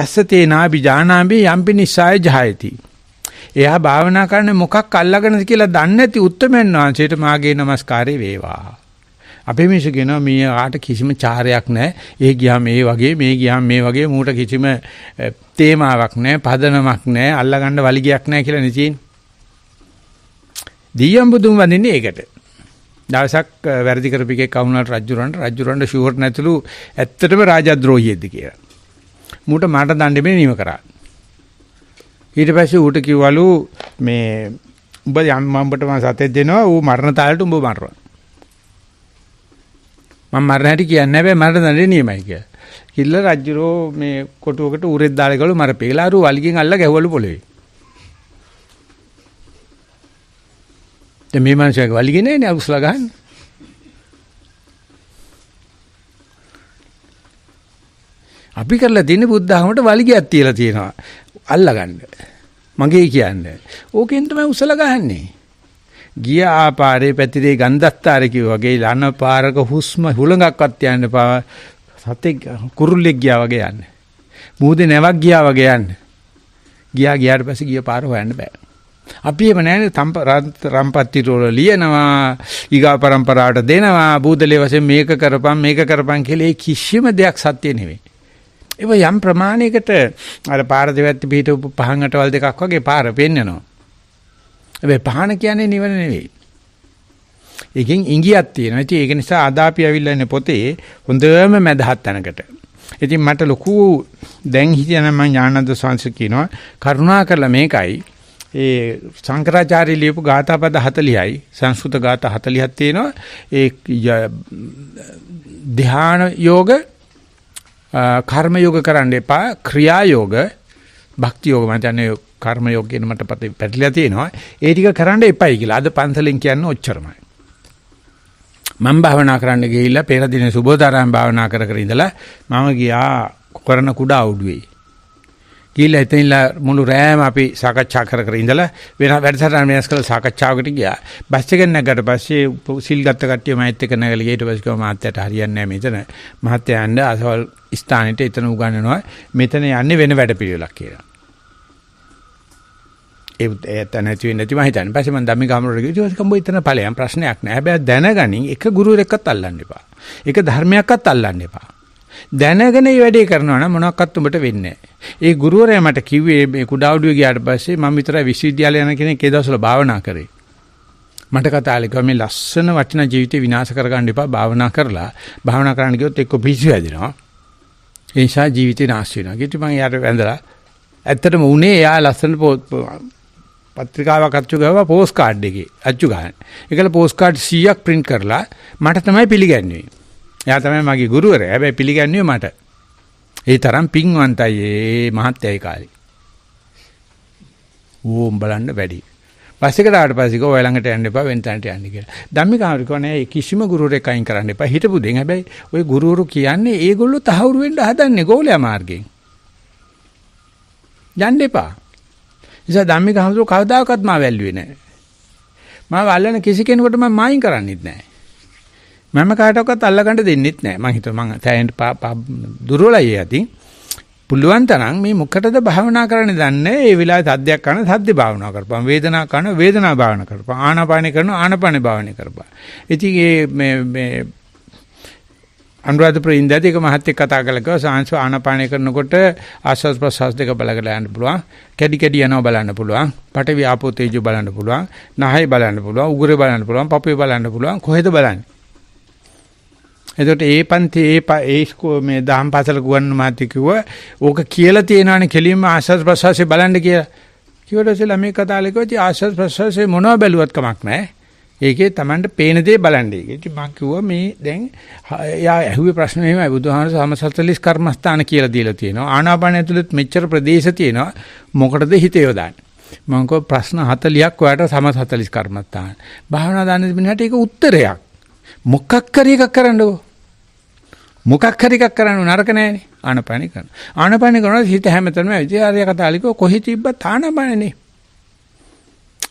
යස්ස තේනාබි ජානාඹේ යම්පි නිසාය ජහයති. එයා භාවනා කරන්නේ මොකක් අල්ලගෙනද කියලා දන්නේ නැති උත්තරමයන් වහන්සේට මාගේ নমස්කාරය වේවා. අපේ මිනිස්සු කියනවා මේ ආට කිසිම චාරයක් නැහැ. ඒ ගියාම මේ වගේ, මේ ගියාම මේ වගේ මූට කිසිම තේමාවක් නැහැ, පදනමක් නැහැ, අල්ලගන්න වලිගයක් නැහැ කියලා නිතින්. දීයම් බුදුන් වඳින්නේ ඒකට. දවසක් වැරදි කරපිකේ කවුණාට රජුරන්ට රජුරන්ට ෂුවර් නැතුළු ඇත්තටම රාජද්‍රෝහියෙක්ද කියලා. මූට මාට දඬුවම් නිම කරා. ඊට පස්සේ ඌට කිව්වලු මේ උඹ මම්බට මම සතෙක් දෙනවා ඌ මරණ තාලෙට උඹ මරනවා. මම මරණ හැටි කියන්නේ නැහැ බෑ මරණ දඬුවම නියමයි කියලා. කිල්ල රජුරෝ මේ කොටුවකට ඌරෙක් දාලා ගලු මරපේලා අර වලිගෙන් අල්ල ගැහුවලු පොළවේ. දැන් මේ මනුස්සයාගේ වලිගේ නෑනේ අරුස්ලා ගන්න. අපි කරලා දෙන්නේ බුද්ධ ආගමට වලිගයක් තියලා තියෙනවා. අල්ලගන්න. මගේ කියන්නේ. ඕකෙන් තමයි උසල ගහන්නේ. ගිය ආපාරේ පැතිරේ ගන්ධස්තර වගේ ලන පාරක හුස්ම හුලඟක්වත් යන්න පාව සතෙක් කුරුල්ලෙක් ගියා වගේ යන්න. මූදේ නැවක් ගියා වගේ යන්න. ගියා ගියාට පස්සේ ගිය පාර හොයන්න බෑ. අපි එහෙම නැහැනේ රම්පත්ති රෝල ලියනවා ඊගා પરම්පරාවට දෙනවා බූදලේ වශයෙන් මේක කරපම් මේක කරපම් කියලා කිසිම දෙයක් සත්‍ය නෙවෙයි. ඒව යම් ප්‍රමාණයකට අර පාර දෙවැත්ත පිටු පහඟටවල් දෙකක් වගේ පාර පෙන්නනවා. හැබැයි පහන කියන්නේ නිවන නෙවෙයි. ඒකෙන් ඉඟියක් තියෙනවා. ඉතින් ඒක නිසා අදාපි අවිල්ලා ඉන්නේ පොතේ හොඳම මැදහත් තැනකට. ඉතින් මට ලොකු දැන් හිතන මම ඥානන්ද සංශ කියනවා කරුණා කරලා මේකයි ඒ සංකරාචාර්ය ලියපු ගාථාපද 40යි සංස්කෘත ගාථා 40ක් තියෙනවා ඒ ධ්‍යාන යෝග කර්ම යෝග කරන්න එපා ක්‍රියා යෝග භක්ති යෝග මම කියන්නේ කර්ම යෝග කියන මට පැටලිලා තියෙනවා ඒ ටික කරන්න එපයි කියලා අද පන්සලෙන් කියන්නේ ඔච්චරමයි මම භාවනා කරන්න ගිහිල්ලා පෙර දින සුබෝධාරාම භාවනා කර කර ඉඳලා මම ගියා කරන කුඩා උඩුවේ ගිහිල්ලා එතනලා මුළු රෑම අපි සාකච්ඡා කර කර ඉඳලා වෙන වැඩසටහන වෙනස් කරලා සාකච්ඡාවකට ගියා. බස් එක නැගගට පස්සේ සිල් ගත්ත කට්ටිය මහත් එක්ක නැගලා ඊට පස්සේ කිව්වා මහත්තයාට හරියන්නේ නැහැ මෙතන. මහත්තයා යන්න අසවල් ස්ථානෙට එතන උගන්වනවා. මෙතන යන්නේ වෙන වැඩපිළිවෙලක් කියලා. ඒ එතන නැති වෙන්නේ නැති මම හිතන්නේ. පස්සේ මම ධම්මික අමරට කිව්වා ඒක කම්බෝ එතන ඵලයන් ප්‍රශ්නයක් නෑ. හැබැයි දැනගනින් එක ගුරුවරයෙක්වත් අල්ලන්න එපා. එක ධර්මයක්වත් අල්ලන්න එපා. දැනගෙන මේ වැඩේ කරනවා නම් මොනවත් උඹට වෙන්නේ ඒ ගුරුවරයා මට කිව්වේ මේ කුඩාවඩුවේ ගියාට පස්සේ මම විතරයි විශ්වවිද්‍යාලය යන කෙනෙක් ඒ දවස්වල භාවනා කරේ. මට කතා කළා මේ ලස්සන වටිනා ජීවිතේ විනාශ කරගන්න එපා භාවනා කරලා භාවනා කරන්න ගියොත් එක්ක පිස්සු හැදෙනවා ඒ නිසා ජීවිතේ නාස් වෙනවා කිව්ටි මම යාට වැඳලා ඇත්තටම උනේ එයා ලස්සන පත්‍රිකාවක් අච්චු ගාවා පෝස්ට් කාඩ් එකේ අච්චු ගහන ඒකල පෝස්ට් කාඩ් 100ක් print කරලා මට තමයි පිළිගන්නේ එයා තමයි මගේ ගුරුවරයා. හැබැයි පිළිගන්නේ මට. ඒ තරම් පිංවන්තයි ඒ මහත්යයි කාලේ. ඕම් බලන්න වැඩි. පස්සේකට ආවට පස්සේ කෝ ඔය ළඟට යන්න එපා වෙන තැනට යන්න කියලා. ධම්මිකාවරු කියන්නේ කිසිම ගුරුවරයෙක් අයින් කරන්න එපා. හිටපු දෙන් හැබැයි ওই ගුරුවරු කියන්නේ ඒගොල්ලෝ තහවුරු වෙන්න හදන්නේ ගෝලයා මාර්ගයෙන්. යන්න එපා. නිසා ධම්මිකාවරු කවදාකවත් මා වැල්ලුවේ නැහැ. මම අල්ලන කිසි කෙනෙකුට මම මායින් කරන්නේත් නැහැ. මම කාටවත් අල්ලගන්න දෙන්නෙත් නෑ. මං හිතුවා මං තැයෙන් දුර්වලයි යති. පුළුවන් තරම් මේ මොකටද භාවනා කරන්න දන්නේ ඒ වෙලාවේ සද්දයක් කරන සද්ද භාවනා කරපන් වේදනාවක් කරන වේදනා භාවනා කරපන් ආනාපාන කරන ආනාපාන භාවනා කරපන් ඉතින් මේ මේ අනුරාධපුර ඉඳදී එක මහත් එක්ක කතා කරලා ගියා සාංශ ආනාපාන කරනකොට ආස්වාස් ප්‍රසවාස දෙක බලකට යන්න පුළුවන් කැඩි කැඩි යනවා බලන්න පුළුවන් පටවි ආපෝ තේජෝ බලන්න පුළුවන් නහය බලන්න පුළුවන් උගුරේ බලන්න පුළුවන් පපුවේ බලන්න පුළුවන් කොහෙද බලන්නේ එතකොට ඒ පන්ති ඒ ඒ මේ දහම් පාසල ගුවන් මාත්‍ය කිව්ව ඕක කියලා තියෙනවනේ කෙලින්ම ආශස් ප්‍රසවාසය බලන්න කියලා. කිව්වට ඉස්සෙල්ලා මේ කතාවලේ කිව්වචි ආශස් ප්‍රසවාසය මොනවා බැලුවත් කමක් නැහැ. ඒකේ Tamanට පේන දේ බලන්න. ඒකයි මම කිව්වා මේ දැන් එයා ඇහුවේ ප්‍රශ්න එහෙමයි බුදුහාමර සමසතලිස් කර්මස්ථාන කියලා දීලා තියෙනවා. ආනාපාන ඇතුළත් මෙච්චර ප්‍රදේශ තියෙනවා. මොකටද හිතේ යොදාන්නේ? මම කිව්වා ප්‍රශ්න 40ක් ඔයාලට සමසතලිස් කර්මස්ථාන. භාවනා දාන දිනට ඒක උත්තරයක්. මොකක් හරි එකක් කරන්නකෝ. මොකක් හරි එකක් කරන්න නරක නෑනේ. ආනපානි කරන. ආනපානි කරනකොට හිත හැමතැනම විචාරය කතාලිකෝ කොහි තිබ්බත් ආනපානනේ.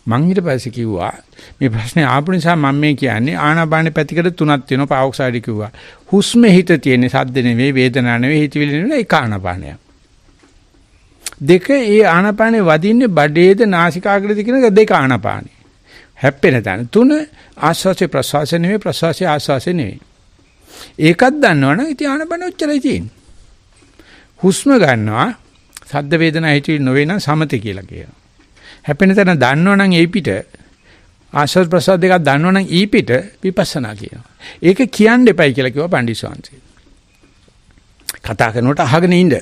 මං ඊට පස්සේ කිව්වා මේ ප්‍රශ්නේ ආපු නිසා මම මේ කියන්නේ ආනාපාන පැතිකඩ තුනක් තියෙනවා පාවොක්සයිඩ් කිව්වා. හුස්මේ හිත තියෙන සද්ද නෙවෙයි වේදනා නෙවෙයි හිතවිලි නෙවෙයි ඒක ආනාපානය. දෙක ඒ ආනාපානේ වදින්නේ බඩේද නාසිකාග්‍රේද කියන දෙක ආනාපානේ. හැප්පෙන තැන. තුන ආස්වාසේ ප්‍රසවාසය නෙමෙයි ප්‍රසවාසය ආස්වාසේ නෙමෙයි. ඒකත් දන්නවනම් ඉතින් ආනපන ඔච්චරයි තියෙන්නේ. හුස්ම ගන්නවා සද්ද වේදනා හිතවිලි නොවේ නම් සමතේ කියලා කියනවා. හැපෙන තැන දන්නවනම් ඒ පිට ආස්වාද ප්‍රසවාස දෙකක් දන්නවනම් ඊ පිට විපස්සනා කියනවා. ඒක කියන්න එපයි කියලා කිව්වා පණ්ඩිත ස්වාමීන් වහන්සේ. කතා කරනකොට අහගෙන ඉන්න.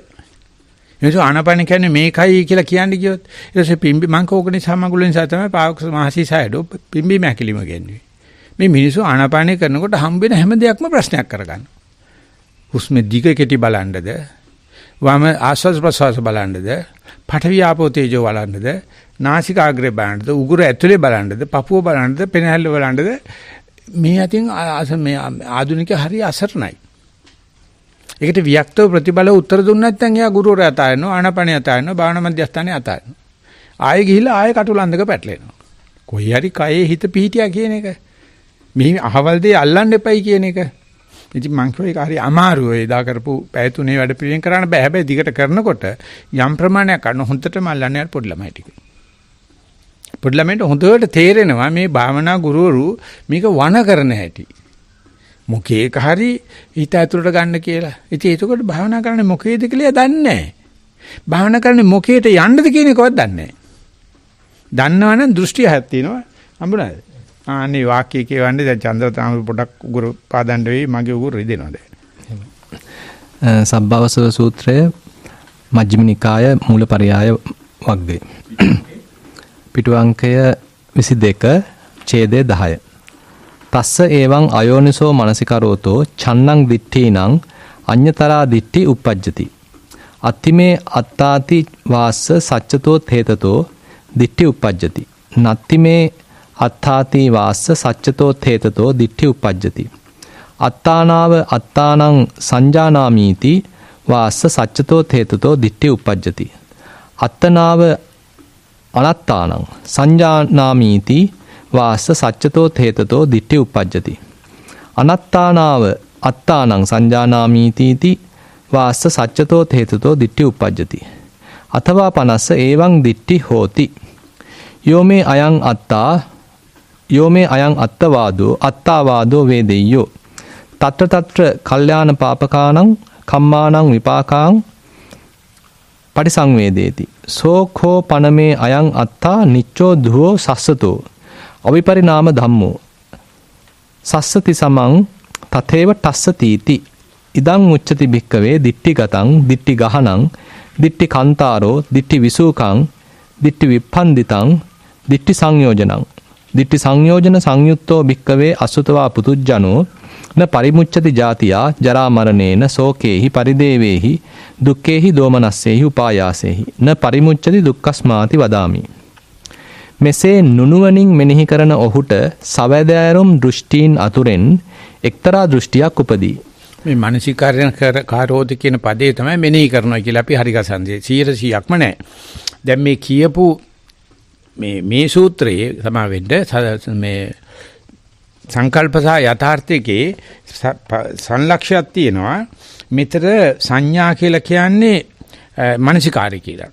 එනිසා ආනාපාන කියන්නේ මේකයි කියලා කියන්නේ කියොත් ඊට පස්සේ පිම්බි මං කෝක නිසා මගුල නිසා තමයි පාවක මහසිසයඩෝ පිම්බි මැකිලිම කියන්නේ. මේ මිනිස්සු ආනාපානය කරනකොට හම්බ වෙන හැම දෙයක්ම ප්‍රශ්නයක් කරගන්න. හුස්මේ දිග කෙටි බලන්නද වම ආස්වාද ප්‍රසවාස බලන්නද පඨවි ආපෝ තේජෝ බලන්නද නාසිකාග්‍රේ බලන්නද උගුර ඇතුලේ බලන්නද පපුව බලන්නද පෙනහැල්ල බලන්නද මේ අතින් මේ ආධුනික හරිය අසරණයි. ඒකට වික්තව ප්‍රතිබල උත්තර දුන්නේ නැත්නම් එයා ගුරුවරයා අතාරිනවා ආනපනිය අතාරිනවා භාවනා මධ්‍යස්ථානේ අතාරිනවා ආයෙ ගිහිල්ලා ආයෙ කටුලන්දක පැටලෙනවා කොයි හරි කයේ හිත පිහිටියා කියන එක මෙහි අහවල දෙය අල්ලන්න එපයි කියන එක ඉතින් මං කියෝ ඒක හරි අමාරුයි ඒ දා කරපු පැය තුනේ වැඩ පිළිවෙල කරන්න බෑ හැබැයි දිගට කරනකොට යම් ප්‍රමාණයක් අන්න හොඳටම අල්ලන්නේ පොඩි ළමයි ටික පොඩි ළමයින්ට හොඳට තේරෙනවා මේ භාවනා ගුරුවරු මේක වණ කරන හැටි මොකේක හරි හිත ඇතුළට ගන්න කියලා. ඉතින් එතකොට භාවනා කරන්නේ මොකේද කියලා දන්නේ නැහැ. භාවනා කරන්නේ මොකේට යන්නද කියන එකවත් දන්නේ නැහැ. දන්නවනම් දෘෂ්ටි හයක් තියෙනවා. හම්බුණාද? ආන්නේ වාක්‍යය කියවන්නේ දැන් චන්ද්‍ර තාම පොඩක් උගුරු පාදන්න වෙයි මගේ උගුරු රිදෙනවා දැන්. සබ්බවසව සූත්‍රය මජ්ක්‍ධිම නිකාය මූලපරයාය වග්ගය. පිටු අංකය 22 ඡේදය 10. තස්ස ඒවං අයෝනිසෝ මනසිකරෝතෝ චන්නං දිට්ඨීනං අඤ්‍යතරා දිට්ඨි උප්පජ්ජති. අත්තිමේ අත්තාති වාස්ස සච්චතෝ තේතතෝ දිට්ඨි උප්පජ්ජති. නත්තිමේ අත්තාති වාස්ස සච්චතෝ තේතතෝ දිට්ඨි උප්පජ්ජති. අත්තානාව අත්තානං සංජානාමීති වාස්ස සච්චතෝ තේතතෝ දිට්ඨි උප්පජ්ජති. අත්තනාව අනත්තානං සංජානාමීති වාස්ස සච්චතෝ තේතතෝ දිට්ඨි උපජ්ජති. අනත්තානාව අත්තානං සංජානාමීතිති වාස්ස සච්චතෝ තේතතෝ දිට්ඨි උපජ්ජති. අතවා පනස්ස ඒවං දිට්ටි හෝති. යෝ මේ අයං අත්තා යෝ මේ අයං අත්තවාදෝ අත්තාවාදෝ වේදෙය්‍යෝ. තත්‍ර තත්‍ර කල්්‍යාන පාපකානං කම්මානං විපාකාං පටිසංවේදේති. සෝකෝ පනමේ අයං අත්තා නිච්චෝ දුවෝ සස්සතෝ අවිපරිණාම ධම්මෝ සස්සති සමං තතේව ටස්ස තීති ඉදං උච්චති භික්කවේ දිට්ටි ගතං දිට්ටි ගහනං දිට්ටි කන්තාරෝ දිට්ටි විසූකං දිට්ටි විප්පන්දිතං දිට්ටි සංයෝජනං දිට්ටි සංයෝජන සංයුත්තෝ භික්කවේ අසුතවා පුතුජ්ජනෝ න පරිමුච්ඡති ජාතියා ජරා මරණේන සෝකේහි පරිදේවේහි දුක්ඛේහි දෝමනස්සේහි උපායාසේහි න පරිමුච්ඡති දුක්ඛස්මාති වදාමි මෙසේ නුනුවණින් මෙනෙහි කරන ඔහුට සවැදෑරුම් දෘෂ්ටීන් අතුරෙන් එක්තරා දෘෂ්ටියක් උපදී. මේ මානසිකාර්යන කාරෝධ කියන ಪದේ තමයි මෙනෙහි කරනවා කියලා අපි හරි ගසන්නේ. 100%ක්ම නැහැ. දැන් මේ කියපු මේ මේ සූත්‍රයේ සමාවෙන්න මේ සංකල්ප සහ යථාර්ථයේ සංලක්ෂයක් තියෙනවා. මෙතර සංඥා කියලා කියන්නේ මානසිකාර්ය කියලා.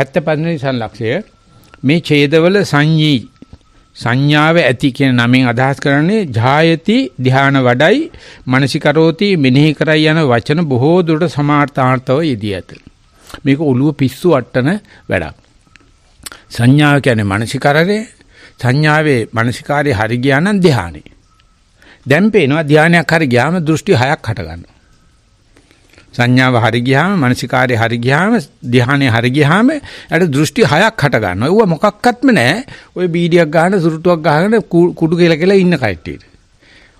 75 වෙනි සංලක්ෂය මේ ඡේදවල සංඤී සංඥාව ඇති කියන නමෙන් අදහස් කරන්නේ ඡායති ධාන වඩයි මනසිකරෝති මෙනෙහි කරයි යන වචන බොහෝ දුරට සමාර්ථාර්ථව යෙදී ඇත. මේක ඔළුව පිස්සු වට්ටන වැඩක්. සංඥාව කියන්නේ මනසිකරරේ සංඥාවේ මනසිකාරේ හරි ගියා නම් ධානයි. දැන් පේනවා ධානයක් හරි ගියාම දෘෂ්ටි හයක් හට ගන්නවා. සංඥාව හරි ගියාම මානසිකාරය හරි ගියාම ධ්‍යානෙ හරි ගියාම ඇට දෘෂ්ටි හයක් හට ගන්නවා. ඒව මොකක්වත්ම නැහැ. ওই බීඩියක් ගන්න සුරුටුවක් ගහගෙන කුඩු කියලා කියලා ඉන්න කට්ටියට.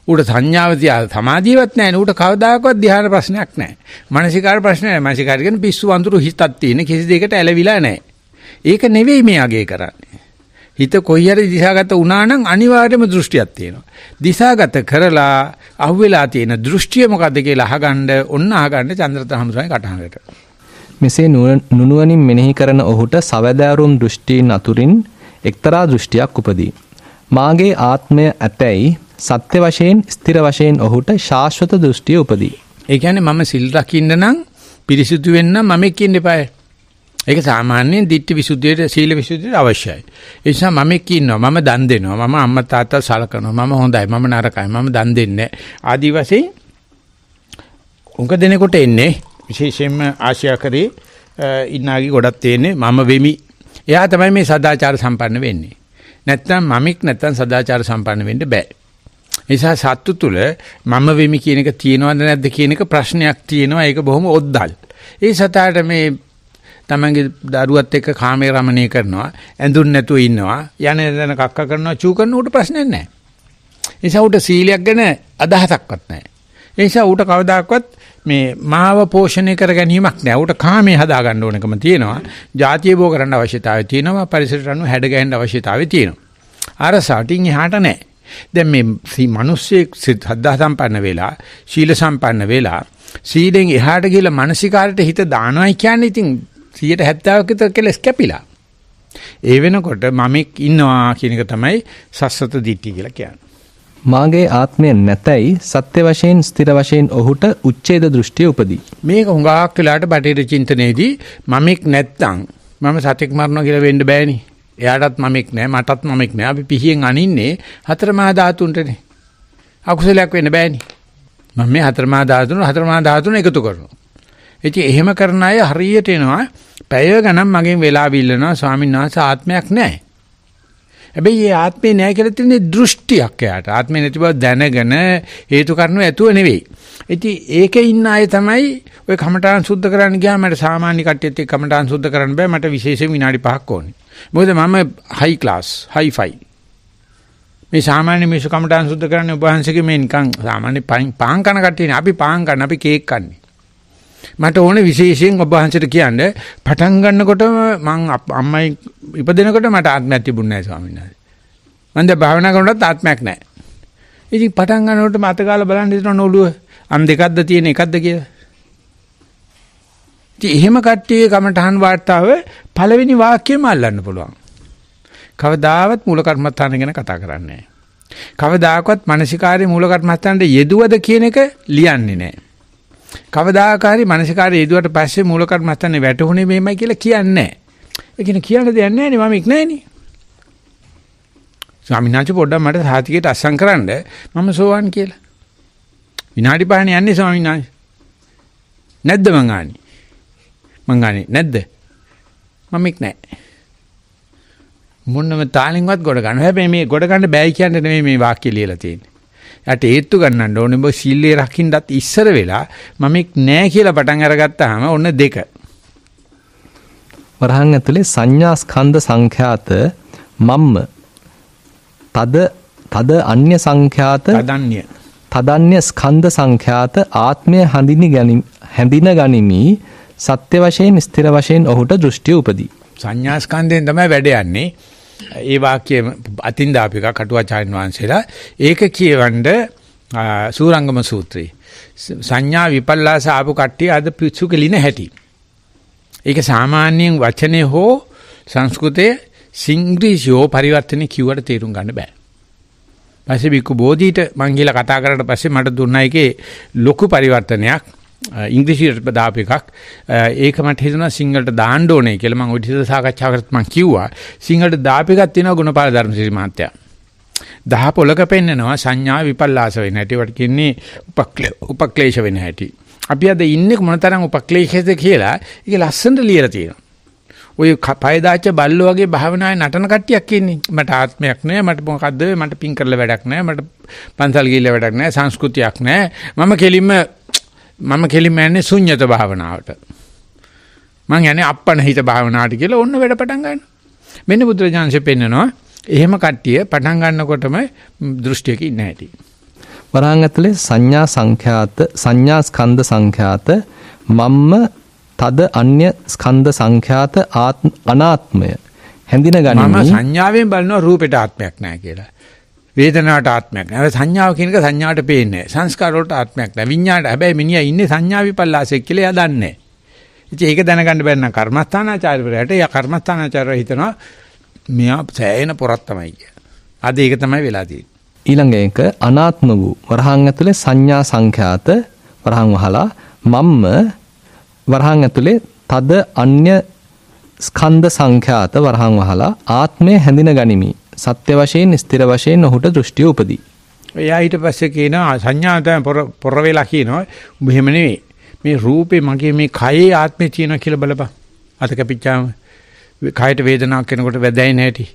ඌට සංඥාව තියා සමාධියවත් නැහැ. ඌට කවදාකවත් ධ්‍යාන ප්‍රශ්නයක් නැහැ. මානසිකාර ප්‍රශ්නයක් නැහැ. මානසිකාර කියන්නේ පිස්සු වඳුරු හිතක් තියෙන කිසි දෙයකට ඇලවිලා නැහැ. ඒක නෙවෙයි මේ අගේ කරන්නේ. හිත කොයි හරි දිශාගත වුණා නම් අනිවාර්යයෙන්ම දෘෂ්ටියක් තියෙනවා. දිශාගත කරලා අහුවෙලා තියෙන දෘෂ්ටිය මොකද්ද කියලා අහගන්න ඔන්න අහගන්න චන්ද්‍රතන හමුදාවේ කටහඬට. මෙසේ නුනුවණින් මෙනෙහි කරන ඔහුට සවැදෑරුම් දෘෂ්ටීන් අතුරින් එක්තරා දෘෂ්ටියක් උපදී. මාගේ ආත්මය ඇතැයි සත්‍ය වශයෙන් ස්ථිර වශයෙන් ඔහුට ශාශ්වත දෘෂ්ටිය උපදී. ඒ කියන්නේ මම සිල් රකින්න නම් පිරිසිදු වෙන්න මම එක්කින් එපායි. ඒක සාමාන්‍යයෙන් ditthi visuddhiයට සීල visuddhiයට අවශ්‍යයි. ඒ නිසා මම එක්ක ඉන්නවා. මම දන් දෙනවා. මම අම්මා තාත්තා සලකනවා. මම හොඳයි. මම නරකයි. මම දන් දෙන්නේ. ආදි වශයෙන් උංග දෙනකොට එන්නේ විශේෂයෙන්ම ආශ්‍යාකරේ ඉන්නාගේ ගොඩක් තියෙන්නේ මම වෙමි. එයා තමයි මේ සදාචාර සම්පන්න වෙන්නේ. නැත්තම් මමෙක් නැත්තම් සදාචාර සම්පන්න වෙන්න බෑ. නිසා සත්තු තුල මම වෙමි කියන එක තියෙනවද නැද්ද කියන එක ප්‍රශ්නයක් තියෙනවා. ඒක බොහොම ඔද්දල්. ඒ සතාට මේ තමන්ගේ දරුවත් එක්ක කාමේ රමණය කරනවා ඇඳුන් නැතුව ඉන්නවා යන යන කක්ක කරනවා චූ කරන උට ප්‍රශ්නයක් නැහැ නිසා උට සීලයක් ගැන අදහසක්වත් නැහැ නිසා උට කවදාකවත් මේ මාව පෝෂණය කර ගැනීමක් නැහැ උට කාමේ හදා ගන්න ඕනකම තියෙනවා ජාතිය බෝ කරන්න අවශ්‍යතාවය තියෙනවා පරිසරයට අනුව හැඩ ගැහෙන්න අවශ්‍යතාවය තියෙනවා අරසාටින් එහාට නැහැ දැන් මේ මිනිස්සෙක් සද්ධා සම්පන්න වෙලා සීල සම්පන්න වෙලා සීලෙන් එහාට ගිහලා මානසිකාරයට හිත දානවයි කියන්නේ ඉතින් 170ක් විතර කෙලස් කැපිලා. ඒ වෙනකොට මමෙක් ඉන්නවා කියන එක තමයි සස්සත දිට්ඨි කියලා කියන්නේ. මාගේ ආත්මය නැතයි සත්‍ය වශයෙන් ස්ථිර වශයෙන් ඔහුට උච්ඡේද දෘෂ්ටිය උපදී. මේක හුඟක් වෙලාට බටේට චින්තනයේදී මමෙක් නැත්තම් මම සතෙක් මරනවා කියලා වෙන්න බෑනේ. එයාටත් මමෙක් නෑ මටත් මමෙක් නෑ අපි පිහියෙන් අනින්නේ හතරමහා ධාතුන්ටනේ. අකුසලයක් වෙන්න බෑනේ. මම මේ හතරමහා ධාතුන හතරමහා ධාතුන එකතු කරනවා. ඉතින් එහෙම කරන අය හරියට එනවා පැය ගණන් මගෙන් වෙලා බිල්ලනවා ස්වාමීන් වහන්සේ ආත්මයක් නැහැ. හැබැයි මේ ආත්මේ නැහැ කියලා තියෙන දෘෂ්ටියක් එයාට. ආත්මේ නැති බව දැනගෙන හේතු කරනු ඇතුව නෙවෙයි. ඉතින් ඒකේ ඉන්න අය තමයි ඔය කමඨාන් සුද්ධ කරන්න ගියාම මට සාමාන්‍ය කට්ටියත් එක්ක කමඨාන් සුද්ධ කරන්න බෑ. මට විශේෂයෙන් විනාඩි 5ක් ඕනේ. මොකද මම හයි ක්ලාස්, හයි ෆයි. මේ සාමාන්‍ය මිනිස්සු කමඨාන් සුද්ධ කරන්නේ ඔබ වහන්සේගේ මේ නිකන් සාමාන්‍ය පාන් කන කට්ටියනේ. අපි පාන් කන, අපි කේක් කන්නේ. මට ඕනේ විශේෂයෙන් ඔබ වහන්සේට කියන්න පටන් ගන්නකොටම මං අම්මයි ඉපදෙනකොට මට ආත්මයක් තිබුණේ නැහැ ස්වාමීන් වහන්සේ. මං දැන් භාවනා කරනකොට ආත්මයක් නැහැ. ඉතින් පටන් ගන්නකොට මත කාලා බලන්න හිතන ඔළුව අන් දෙකක්ද තියෙන එකක්ද කියලා. ඉතින් එහෙම කට්ටියේ කමටහන් වාර්තාව පළවෙනි වාක්‍යෙම අල්ලන්න පුළුවන්. කවදාවත් මූල කර්මස්ථාන ගැන කතා කරන්නේ නැහැ. කවදාකවත් මානසිකාරයේ මූල කර්මස්ථානට යෙදුවද කියන එක ලියන්නේ නැහැ. කවදාකාරී මානසිකාරය යෙදුවට පස්සේ මූල කර්මස්තන්නේ වැටුනේ මෙහෙමයි කියලා කියන්නේ නැහැ. ඒ කියන්නේ කියන්න දෙයක් නැහැ නේ මම ඉක්නෑනේ. ස්වාමිනාචි පොඩ්ඩක් මට සාතිකයට අස්සම් කරන්න මම සෝවන් කියලා. විනාඩි පහනේ යන්නේ ස්වාමිනාචි. නැද්ද මං ආනි? මං ආනි නැද්ද? මම ඉක් නැහැ. මොන්නම තාලින්වත් ගොඩ ගන්න. හැබැයි මේ ගොඩ ගන්න බෑයි කියන්නේ නෙමෙයි මේ වාක්‍යය ලියලා තියෙන්නේ. යට හේතු ගන්නන්න ඕනේ ඔබ සීලේ රකින්නත් ඉස්සර වෙලා මමෙක් නෑ කියලා පටන් අරගත්තාම ඔන්න දෙක. වරහන් ඇතුලේ සංඥා ස්කන්ධ සංඛ්‍යාත මම්ම තද තද අන්‍ය සංඛ්‍යාත තදන්‍ය තදන්‍ය ස්කන්ධ සංඛ්‍යාත ආත්මය හඳිනි හැඳින ගනිමි සත්‍ය වශයෙන් ස්ථිර වශයෙන් ඔහුට දෘෂ්ටි උපදී. සංඥා ස්කන්ධයෙන් තමයි වැඩ යන්නේ. ඒ වාක්‍යයේ අතින් දාපු එක කටුවාචාර්යන් වහන්සේලා ඒක කියවන්න සූරංගම සූත්‍රය සංඥා විපල්ලාස ආපු කට්ටිය අද පිස්සු කෙලින හැටි. ඒක සාමාන්‍යයෙන් වචනේ හෝ සංස්කෘතයේ සිංග්‍රීසියෝ පරිවර්තන කිව්වට තේරුම් ගන්න බෑ. පස්සේ බිකු බෝධීට මං ගිහලා කතා කරලා පස්සේ මට දුන්නා එකේ ලොකු පරිවර්තනයක්. ඉංග්‍රීසියට දාපු එකක් ඒක මට හිතුණා සිංහලට දාන්න ඕනේ කියලා මම ওই ටික සාකච්ඡා කරත් මම කිව්වා සිංහලට දාපු එකක් තියෙනවා ගුණපාල ධර්මසිරි මහත්තයා දහ පොලක පෙන්නනවා සංඥා විපල්ලාස වෙන හැටි වට කියන්නේ උපක්ලේශ වෙන හැටි අපි අද ඉන්නේ මොනතරම් උපක්ලේශයද කියලා ඒක ලස්සනට ලියලා තියෙනවා ඔය පය දාච්ච බල්ලෝ වගේ භාවනාවේ නටන කට්ටියක් ඉන්නේ. මට ආත්මයක් නැහැ. මට මොකද්ද මට පින් කරලා වැඩක් නැහැ. මට පන්සල් ගිහිල්ලා වැඩක් නැහැ. සංස්කෘතියක් නැහැ. මම කෙලින්ම මම කෙලින්ම යන්නේ ශුන්්‍යත භාවනාවට. මං යන්නේ අප්පන හිත භාවනාවට කියලා ඔන්න වැඩ පටන් ගන්න. මෙන්න බුදුරජාන්සේ පෙන්නනවා එහෙම කට්ටිය පටන් ගන්නකොටම දෘෂ්ටියක ඉන්න හැටි. වරහන් ඇතුලේ සංඥා සංඛ්‍යාත සංඥා ස්කන්ධ සංඛ්‍යාත මම්ම තද අන්‍ය ස්කන්ධ සංඛ්‍යාත අනාත්මය හැඳින ගනිමි. මම සංඥාවෙන් බලනවා රූපෙට ආත්මයක් නැහැ කියලා. වේදනාවට ආත්මයක් නැහැ. සංඥාව කියන එක සංඥාවට පේන්නේ නැහැ. සංස්කාර වලට ආත්මයක් නැහැ. විඤ්ඤාණයට හැබැයි මිනිහා ඉන්නේ සංඥා විපල්ලාසෙක් කියලා එයා දන්නේ නැහැ. ඒක දැනගන්න බැරි නම් කර්මස්ථානාචාර්යවරයාට එයා කර්මස්ථානාචාර්යව හිතනවා මෙයා සෑයෙන පොරක් තමයි කියලා. අද ඒක තමයි වෙලා තියෙන්නේ. ඊළඟ එක අනාත්ම වූ වරහන් ඇතුලේ සංඥා සංඛ්‍යාත වරහන් වහලා මම්ම වරහන් ඇතුලේ තද අන්‍ය ස්කන්ධ සංඛ්‍යාත වරහන් වහලා ආත්මය හැඳින ගනිමි සත්‍ය වශයෙන් ස්ථිර වශයෙන් ඔහුට දෘෂ්ටිය උපදී. එයා ඊට පස්සේ කියනවා සංඥා තමයි පොර වේලා කියනවා. උඹ එහෙම නෙවෙයි. මේ රූපේ මගේ මේ කයේ ආත්මය තියෙනවා කියලා බලපන්. අත කැපිච්චාම කයට වේදනාවක් කෙනකොට වැදැයි නැහැටි.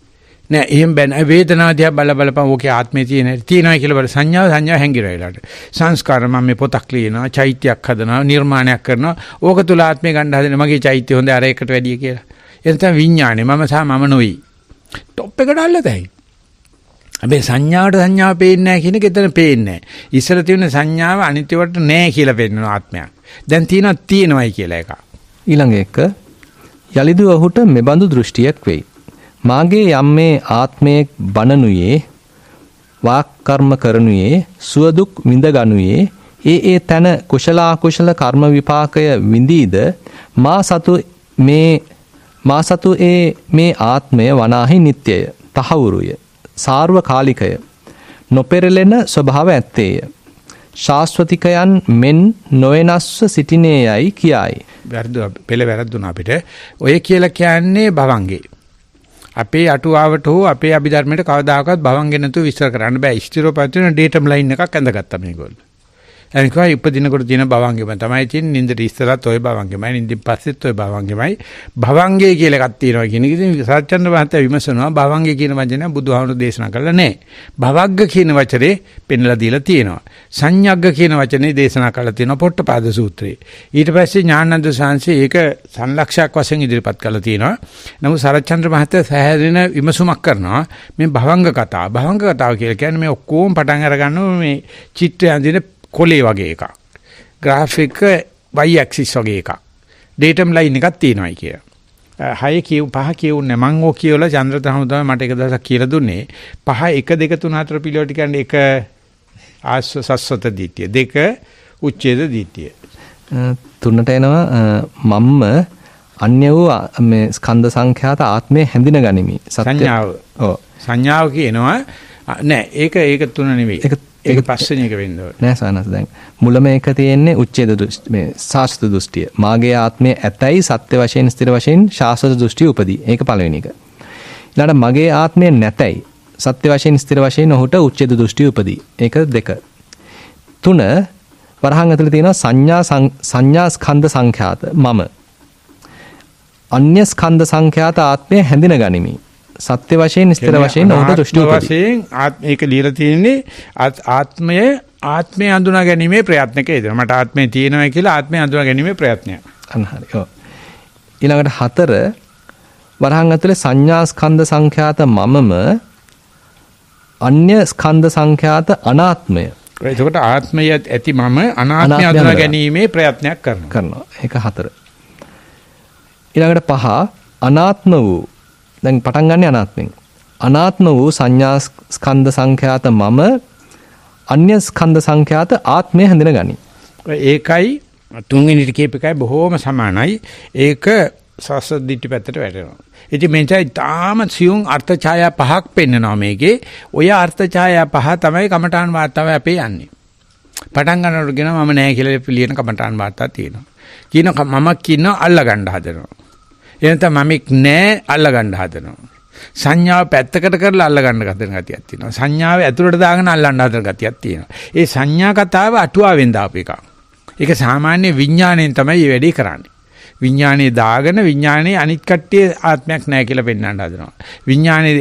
නෑ එහෙම බෑ නෑ වේදනාව දිහා බල බලපන් ඕකේ ආත්මය තියෙන හැටි තියෙනවා කියලා බල සංඥාව සංඥාව හැංගිලා ඉලාට සංස්කාර මම මේ පොතක් ලියනවා චෛත්‍යයක් හදනවා නිර්මාණයක් කරනවා ඕක තුල ආත්මය ගන්න හදන මගේ චෛත්‍ය හොඳ අර එකට වැඩිය කියලා එතන විඥානේ මම සහ මම නොයි টොප් එකට අල්ල තැයි. හැබැයි සංඥාවට සංඥාව පේන්නේ නැහැ කියන එක එතන පේන්නේ නැහැ. ඉස්සර තියෙන සංඥාව අනිත්‍යවට නැහැ කියලා පෙන්වන ආත්මයක්. දැන් තියෙනවා තියෙනවයි කියලා එකක්. ඊළඟ එක යලිදු ඔහුට මෙබඳු දෘෂ්ටියක් වෙයි. මාගේ යම් මේ ආත්මයේ බනනුයේ වාක් කර්ම කරනුයේ සුවදුක් විඳගනුයේ ඒ ඒ තන කුශලා කුශල කර්ම විපාකය විඳීද මා සතු මේ මා සතු ඒ මේ ආත්මය වනාහි නිත්‍යය තහවුරුය සාර්වකාලිකය නොපෙරලෙන ස්වභාව ඇත්තේය ශාස්වතිකයන් මෙන් නොවෙනස්ව සිටිනේ යයි කියයි. වැරදි පෙළ වැරද්දුනා අපිට. ඔය කියලා කියන්නේ භවංගේ. අපේ අටුවාවට හෝ අපේ අභිධර්මයට කවදාකවත් භවංගේ නැතුව විස්තර කරන්න බෑ. ස්ථිරෝපත්‍යන ඩේටම් ලයින් එකක් ඇඳගත්තා මේගොල්ලෝ. අනිකා ඉපදිනකොට තියෙන භවංගෙම තමයි තියෙන්නේ නින්දට ඉස්සරත් ওই භවංගෙමයි නින්දින් පස්සෙත් ওই භවංගෙමයි භවංගය කියලා එකක් තියෙනවා කියන එක ඉතින් සත්‍යන්ත මහත්තයා විමසනවා භවංගය කියන වචනය බුදුහාමුදුරු දේශනා කළා නැහැ භවග්ග කියන වචනේ පෙන්ලා දීලා තියෙනවා සංඥග්ග කියන වචනේ දේශනා කළා තියෙනවා පොට්ටපාද සූත්‍රයේ ඊට පස්සේ ඥානන්ද සාංශේ ඒක සංලක්ෂයක් වශයෙන් ඉදිරිපත් කළා තියෙනවා නමුත් සරච්චන්ද්‍ර මහත්තයා සෑහෙන විමසුමක් කරනවා මේ භවංග කතා භවංග කතාව කියලා කියන්නේ මේ ඔක්කොම පටන් අරගන්න මේ චිත්‍රය අඳින කොලේ වගේ එකක්. graph එක y axis වගේ එකක්. datum line එකක් තියෙනවායි කිය. හය කියු පහ කියුන්නේ මං ඕ කියවලා චන්ද්‍රතහම තමයි මට එක දවසක් කියලා දුන්නේ. පහ 1 2 3 4 පිළිවෙලට කියන්නේ එක ආස්ව සස්වත දිට්ඨිය. දෙක උච්ඡේද දිට්ඨිය. තුනට එනවා මම්ම අන්‍ය වූ මේ ස්කන්ධ සංඛ්‍යාත ආත්මය හැඳින ගනිමි. සත්‍ය සංඥාව. ඔව්. සංඥාව කියනවා නෑ ඒක ඒක තුන නෙවෙයි. ඒක ඒක පස්සේ එක වෙන්න ඕනේ. නෑ සානස් දැන් මුලම එක තියෙන්නේ උච්ඡේද දෘෂ්ටි මේ සාස්ත්‍ර දෘෂ්ටිය. මාගේ ආත්මය ඇතයි සත්‍ය වශයෙන් ස්ථිර වශයෙන් ශාස්ත්‍ර දෘෂ්ටිය උපදී. ඒක පළවෙනි එක. ඊළඟට මගේ ආත්මය නැතයි සත්‍ය වශයෙන් ස්ථිර වශයෙන් ඔහුට උච්ඡේද දෘෂ්ටිය උපදී. ඒක දෙක. තුන වරහන් ඇතුළේ තියෙනවා සංඥා සංඥා ස්කන්ධ සංඛ්‍යාත මම. අන්‍ය ස්කන්ධ සංඛ්‍යාත ආත්මය හැඳින ගනිමි. සත්‍ය වශයෙන් ස්ථිර වශයෙන් ඔහුට දෘෂ්ටි වශයෙන් ඒක ලියලා තියෙන්නේ ආත්මය ආත්මය අඳුනා ගැනීමේ ප්‍රයත්නක යෙදෙන. මට ආත්මය තියෙනවා කියලා ආත්මය අඳුනා ගැනීමේ ප්‍රයත්නය. අන්න හරි. ඔව්. ඊළඟට හතර වරහන් ඇතුලේ සංඥා ස්කන්ධ සංඛ්‍යාත මමම අන්‍ය ස්කන්ධ සංඛ්‍යාත අනාත්මය. එතකොට ආත්මය ඇති මම අනාත්මය අඳුනා ගැනීමේ ප්‍රයත්නයක් කරනවා. කරනවා. ඒක හතර. ඊළඟට පහ අනාත්ම වූ දැන් පටන් ගන්න අනාත්මෙන්. අනාත්ම වූ සංඥා ස්කන්ධ සංඛ්‍යාත මම අන්‍ය ස්කන්ධ සංඛ්‍යාත ආත්මය හැඳින ගනි. ඒකයි තුන්වෙනි කීපකයි බොහෝම සමානයි. ඒක සස්සත් දිටි පැත්තට වැටෙනවා. ඉතින් මෙන්චයි තාම සියුම් අර්ථ ඡායා පහක් පෙන්වනවා මේකේ. ඔය අර්ථ ඡායා පහ තමයි කමඨාන් වාර්තාව අපේ යන්නේ. පටන් ගන්නකොට කියනවා මම නැහැ කියලා පිළියෙන කමඨාන් වාර්තා තියෙනවා. කියනවා මම කියනවා අල්ල ගන්න හදනවා. එනතම මමෙක් නෑ අල්ලගන්න හදනවා. සංඥාව පැත්තකට කරලා අල්ලගන්න හදන ගතියක් තියෙනවා. සංඥාව ඇතුළට දාගෙන අල්ලන්න හදන ගතියක් තියෙනවා. ඒ සංඥා කතාව අටුවාවෙන් දාපු එකක්. ඒක සාමාන්‍ය විඥාණයෙන් තමයි මේ වැඩේ කරන්නේ. විඥානේ දාගෙන විඥානේ අනිත් කට්ටිය ආත්මයක් නැහැ කියලා පෙන්වන්න හදනවා. විඥානේ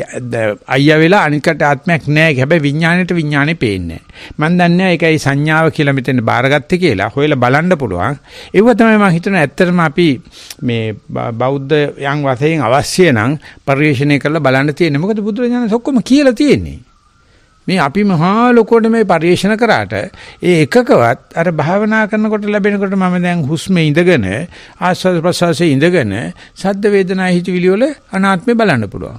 අයියා වෙලා අනිත් කට්ටිය ආත්මයක් නැහැ. හැබැයි විඥානෙට විඥානේ පේන්නේ නැහැ. මම දන්නේ ඒකයි සංඥාව කියලා මෙතෙන් බාරගත්තේ කියලා. හොයලා බලන්න පුළුවන්. ඒව තමයි මම හිතන ඇත්තටම අපි මේ බෞද්ධ යන් වශයෙන් අවශ්‍ය නම් පරිශ්‍රණය කරලා බලන්න තියෙන්නේ. මොකද බුදුරජාණන් ඔක්කොම කියලා තියෙන්නේ. මේ අපි මහා ලොකෝට මේ පරිේශන කරාට ඒ එකකවත් අර භාවනා කරනකොට ලැබෙනකොට මම දැන් හුස්මේ ඉඳගෙන ආස්වාද ප්‍රසවාසයේ ඉඳගෙන සද්ද වේදනා හිතවිලි වල අනාත්මය බලන්න පුළුවන්.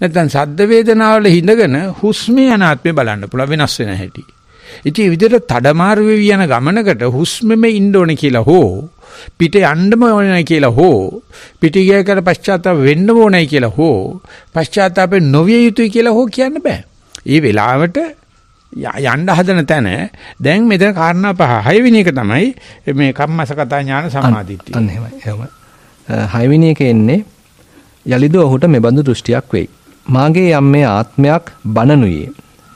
නැත්නම් සද්ද වේදනාවල හිඳගෙන හුස්මේ අනාත්මය බලන්න පුළුවන් වෙනස් වෙන හැටි. ඉතින් මේ විදිහට තඩමාරු වෙවි යන ගමනකට හුස්මෙම ඉන්න ඕනේ කියලා හෝ පිට යන්නම ඕනේ කියලා හෝ පිට ගිය කර පශ්චාත්තාප වෙන්න ඕනේ කියලා හෝ පශ්චාත්තාපේ නොවිය යුතුයි කියලා හෝ කියන්න බෑ. ඒ වෙලාවට යන්න හදන තැන දැන් මෙතන කාරණා පහ. හයවෙනි එක තමයි මේ කම්මසගතා ඥාන සමාධිත්‍ය. අන්න එහෙමයි. එහෙමයි. හයවෙනි එක එන්නේ යලිද ඔහුට මෙබඳු දෘෂ්ටියක් වෙයි. මාගේ යම්මේ ආත්මයක් බනනුයේ.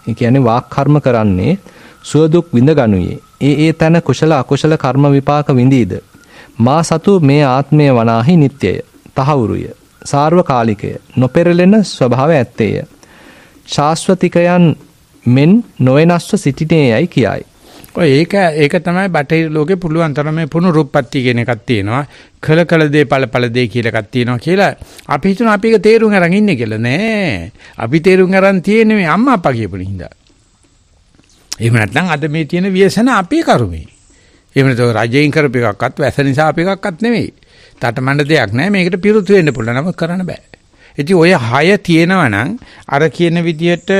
ඒ කියන්නේ වාක් කර්ම කරන්නේ සුව දුක් විඳ ගනුයේ. ඒ ඒ තන කුසල අකුසල කර්ම විපාක විඳීද. මා සතු මේ ආත්මය වනාහි නිට්ටයය. තහවුරුය. සාර්වකාලිකය. නොපෙරලෙන ස්වභාවය ඇත්තේය. ශාස්වතිකයන් මෙන් නොවෙනස්ව සිටිනේ යයි කියයි. ඔය ඒක ඒක තමයි බටහිර ලෝකේ පුළුවන් තරම මේ පුනරුත්පත්ති කියන එකක් තියෙනවා. කල කල දේ ඵල ඵල දේ කියලා එකක් තියෙනවා කියලා. අපි හිතන අපි ඒක තේරුම් අරන් ඉන්නේ කියලා නෑ. අපි තේරුම් අරන් තියෙන්නේ මේ අම්මා අප්පා කියපු හින්දා. එහෙම නැත්නම් අද මේ තියෙන ව්‍යසන අපේ කර්මේ. එහෙම නැත්නම් රජයෙන් කරපු එකක්වත් වැස නිසා අපේ එකක්වත් නෙමෙයි. තටමඬ දෙයක් නෑ මේකට පිරුතු වෙන්න පුළුවන් නමුත් කරන්න බෑ. ඉතින් ඔය හය තියෙනවනම් අර කියන විදියට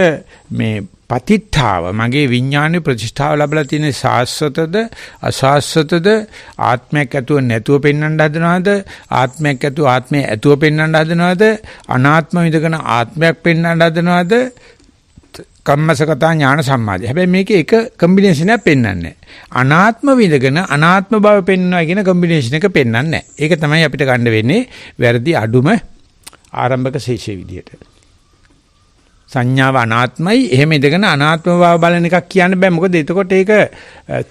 මේ පතිත්තාව මගේ විඥාන ප්‍රතිෂ්ඨාව ලැබලා තියෙන සාස්වතද අසාස්වතද ආත්මයක් ඇතුව නැතුව පෙන්වන්න හදනවද ආත්මයක් ඇතුව ආත්මය ඇතුව පෙන්වන්න හදනවද අනාත්ම විදගෙන ආත්මයක් පෙන්වන්න හදනවද කම්මසගතා ඥාන සම්මාදේ. හැබැයි මේකේ එක කම්බිනේෂන් එකක් පෙන්වන්නේ අනාත්ම විඳගෙන අනාත්ම බව පෙන්වනවා කියන කම්බිනේෂන් එක පෙන්වන්නේ නැහැ. ඒක තමයි අපිට ගන්න වෙන්නේ වැරදි අඩුම ආරම්භක ශේෂයේ විදියට. සංඥාව අනාත්මයි එහෙම ඉඳගෙන අනාත්ම බව බලන එකක් කියන්න බෑ මොකද එතකොට ඒක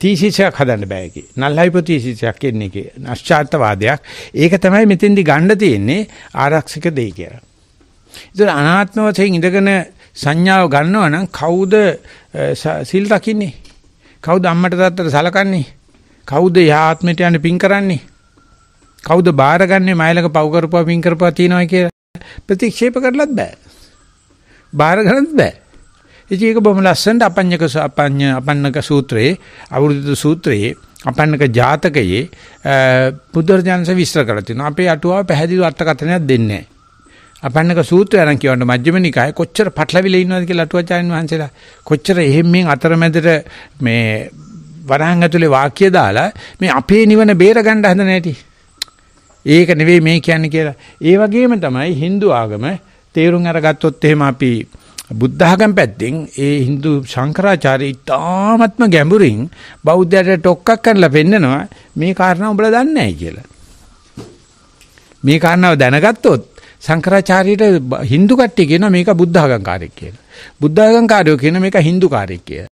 තීසිස් එකක් හදන්න බෑ ඒකේ නල් හයිපොතීසිස් එකක් එන්නේ ඒකේ නැස්චාත්වාදයක් ඒක තමයි මෙතෙන්දි ගන්න තියෙන්නේ ආරක්ෂක දෙය කියලා. ඒතර අනාත්ම වශයෙන් ඉඳගෙන සංඥාව ගන්නවා නම් කවුද සිල් රකින්නේ? කවුද අම්මට තාත්තට සලකන්නේ? කවුද යාත්මයට යන්නේ පින් කරන්නේ? කවුද බාරගන්නේ මයිලක පව් කරපුවා පින් කරපුවා තියනවා කියලා? ප්‍රතික්ෂේප කරලත් බෑ. බාහිර ගන්නත් බෑ. ඉතින් ඒක බොහොම ලස්සනට අපඤ්ඤක අපඤ්ඤ අපන්නක සූත්‍රයේ අවුරුදු සූත්‍රයේ අපන්නක ජාතකයේ බුදුරජාන්ස විස්තර කරලා තිනවා. අපේ අටුවාව පැහැදිලි අර්ථකථනයක් දෙන්නේ අපන්නක සූත්‍රය නම් කියවන්න මජ්ක්‍ධිම නිකායේ කොච්චර පටලවිල ඉන්නවද කියලා අටුවාචාර්යන් වහන්සේලා කොච්චර එහෙම මෙන් අතරමැදට මේ වරහන් ඇතුලේ වාක්‍ය දාලා මේ අපේ නිවන බේරගන්න හදන හැටි ඒක නෙවෙයි මේ කියන්නේ කියලා. ඒ වගේම තමයි Hindu ආගම තේරුම් අරගත්තොත් එහෙම අපි බුද්ධ ආගම් පැත්තෙන් ඒ Hindu ශංකරාචාර්ය ඉතාමත්ම ගැඹුරින් බෞද්ධයට ටොක්කක් කරලා පෙන්නනවා මේ කාරණා උඹලා දන්නේ නැහැ කියලා. මේ කාරණාව දැනගත්තොත් ශංකරාචාර්යට Hindu කට්ටිය කියනවා මේක බුද්ධ ආගම් කාර්යයක් කියලා. බුද්ධ ආගම් කාර්යෝ කියන මේක Hindu කාර්යයක් කියලා.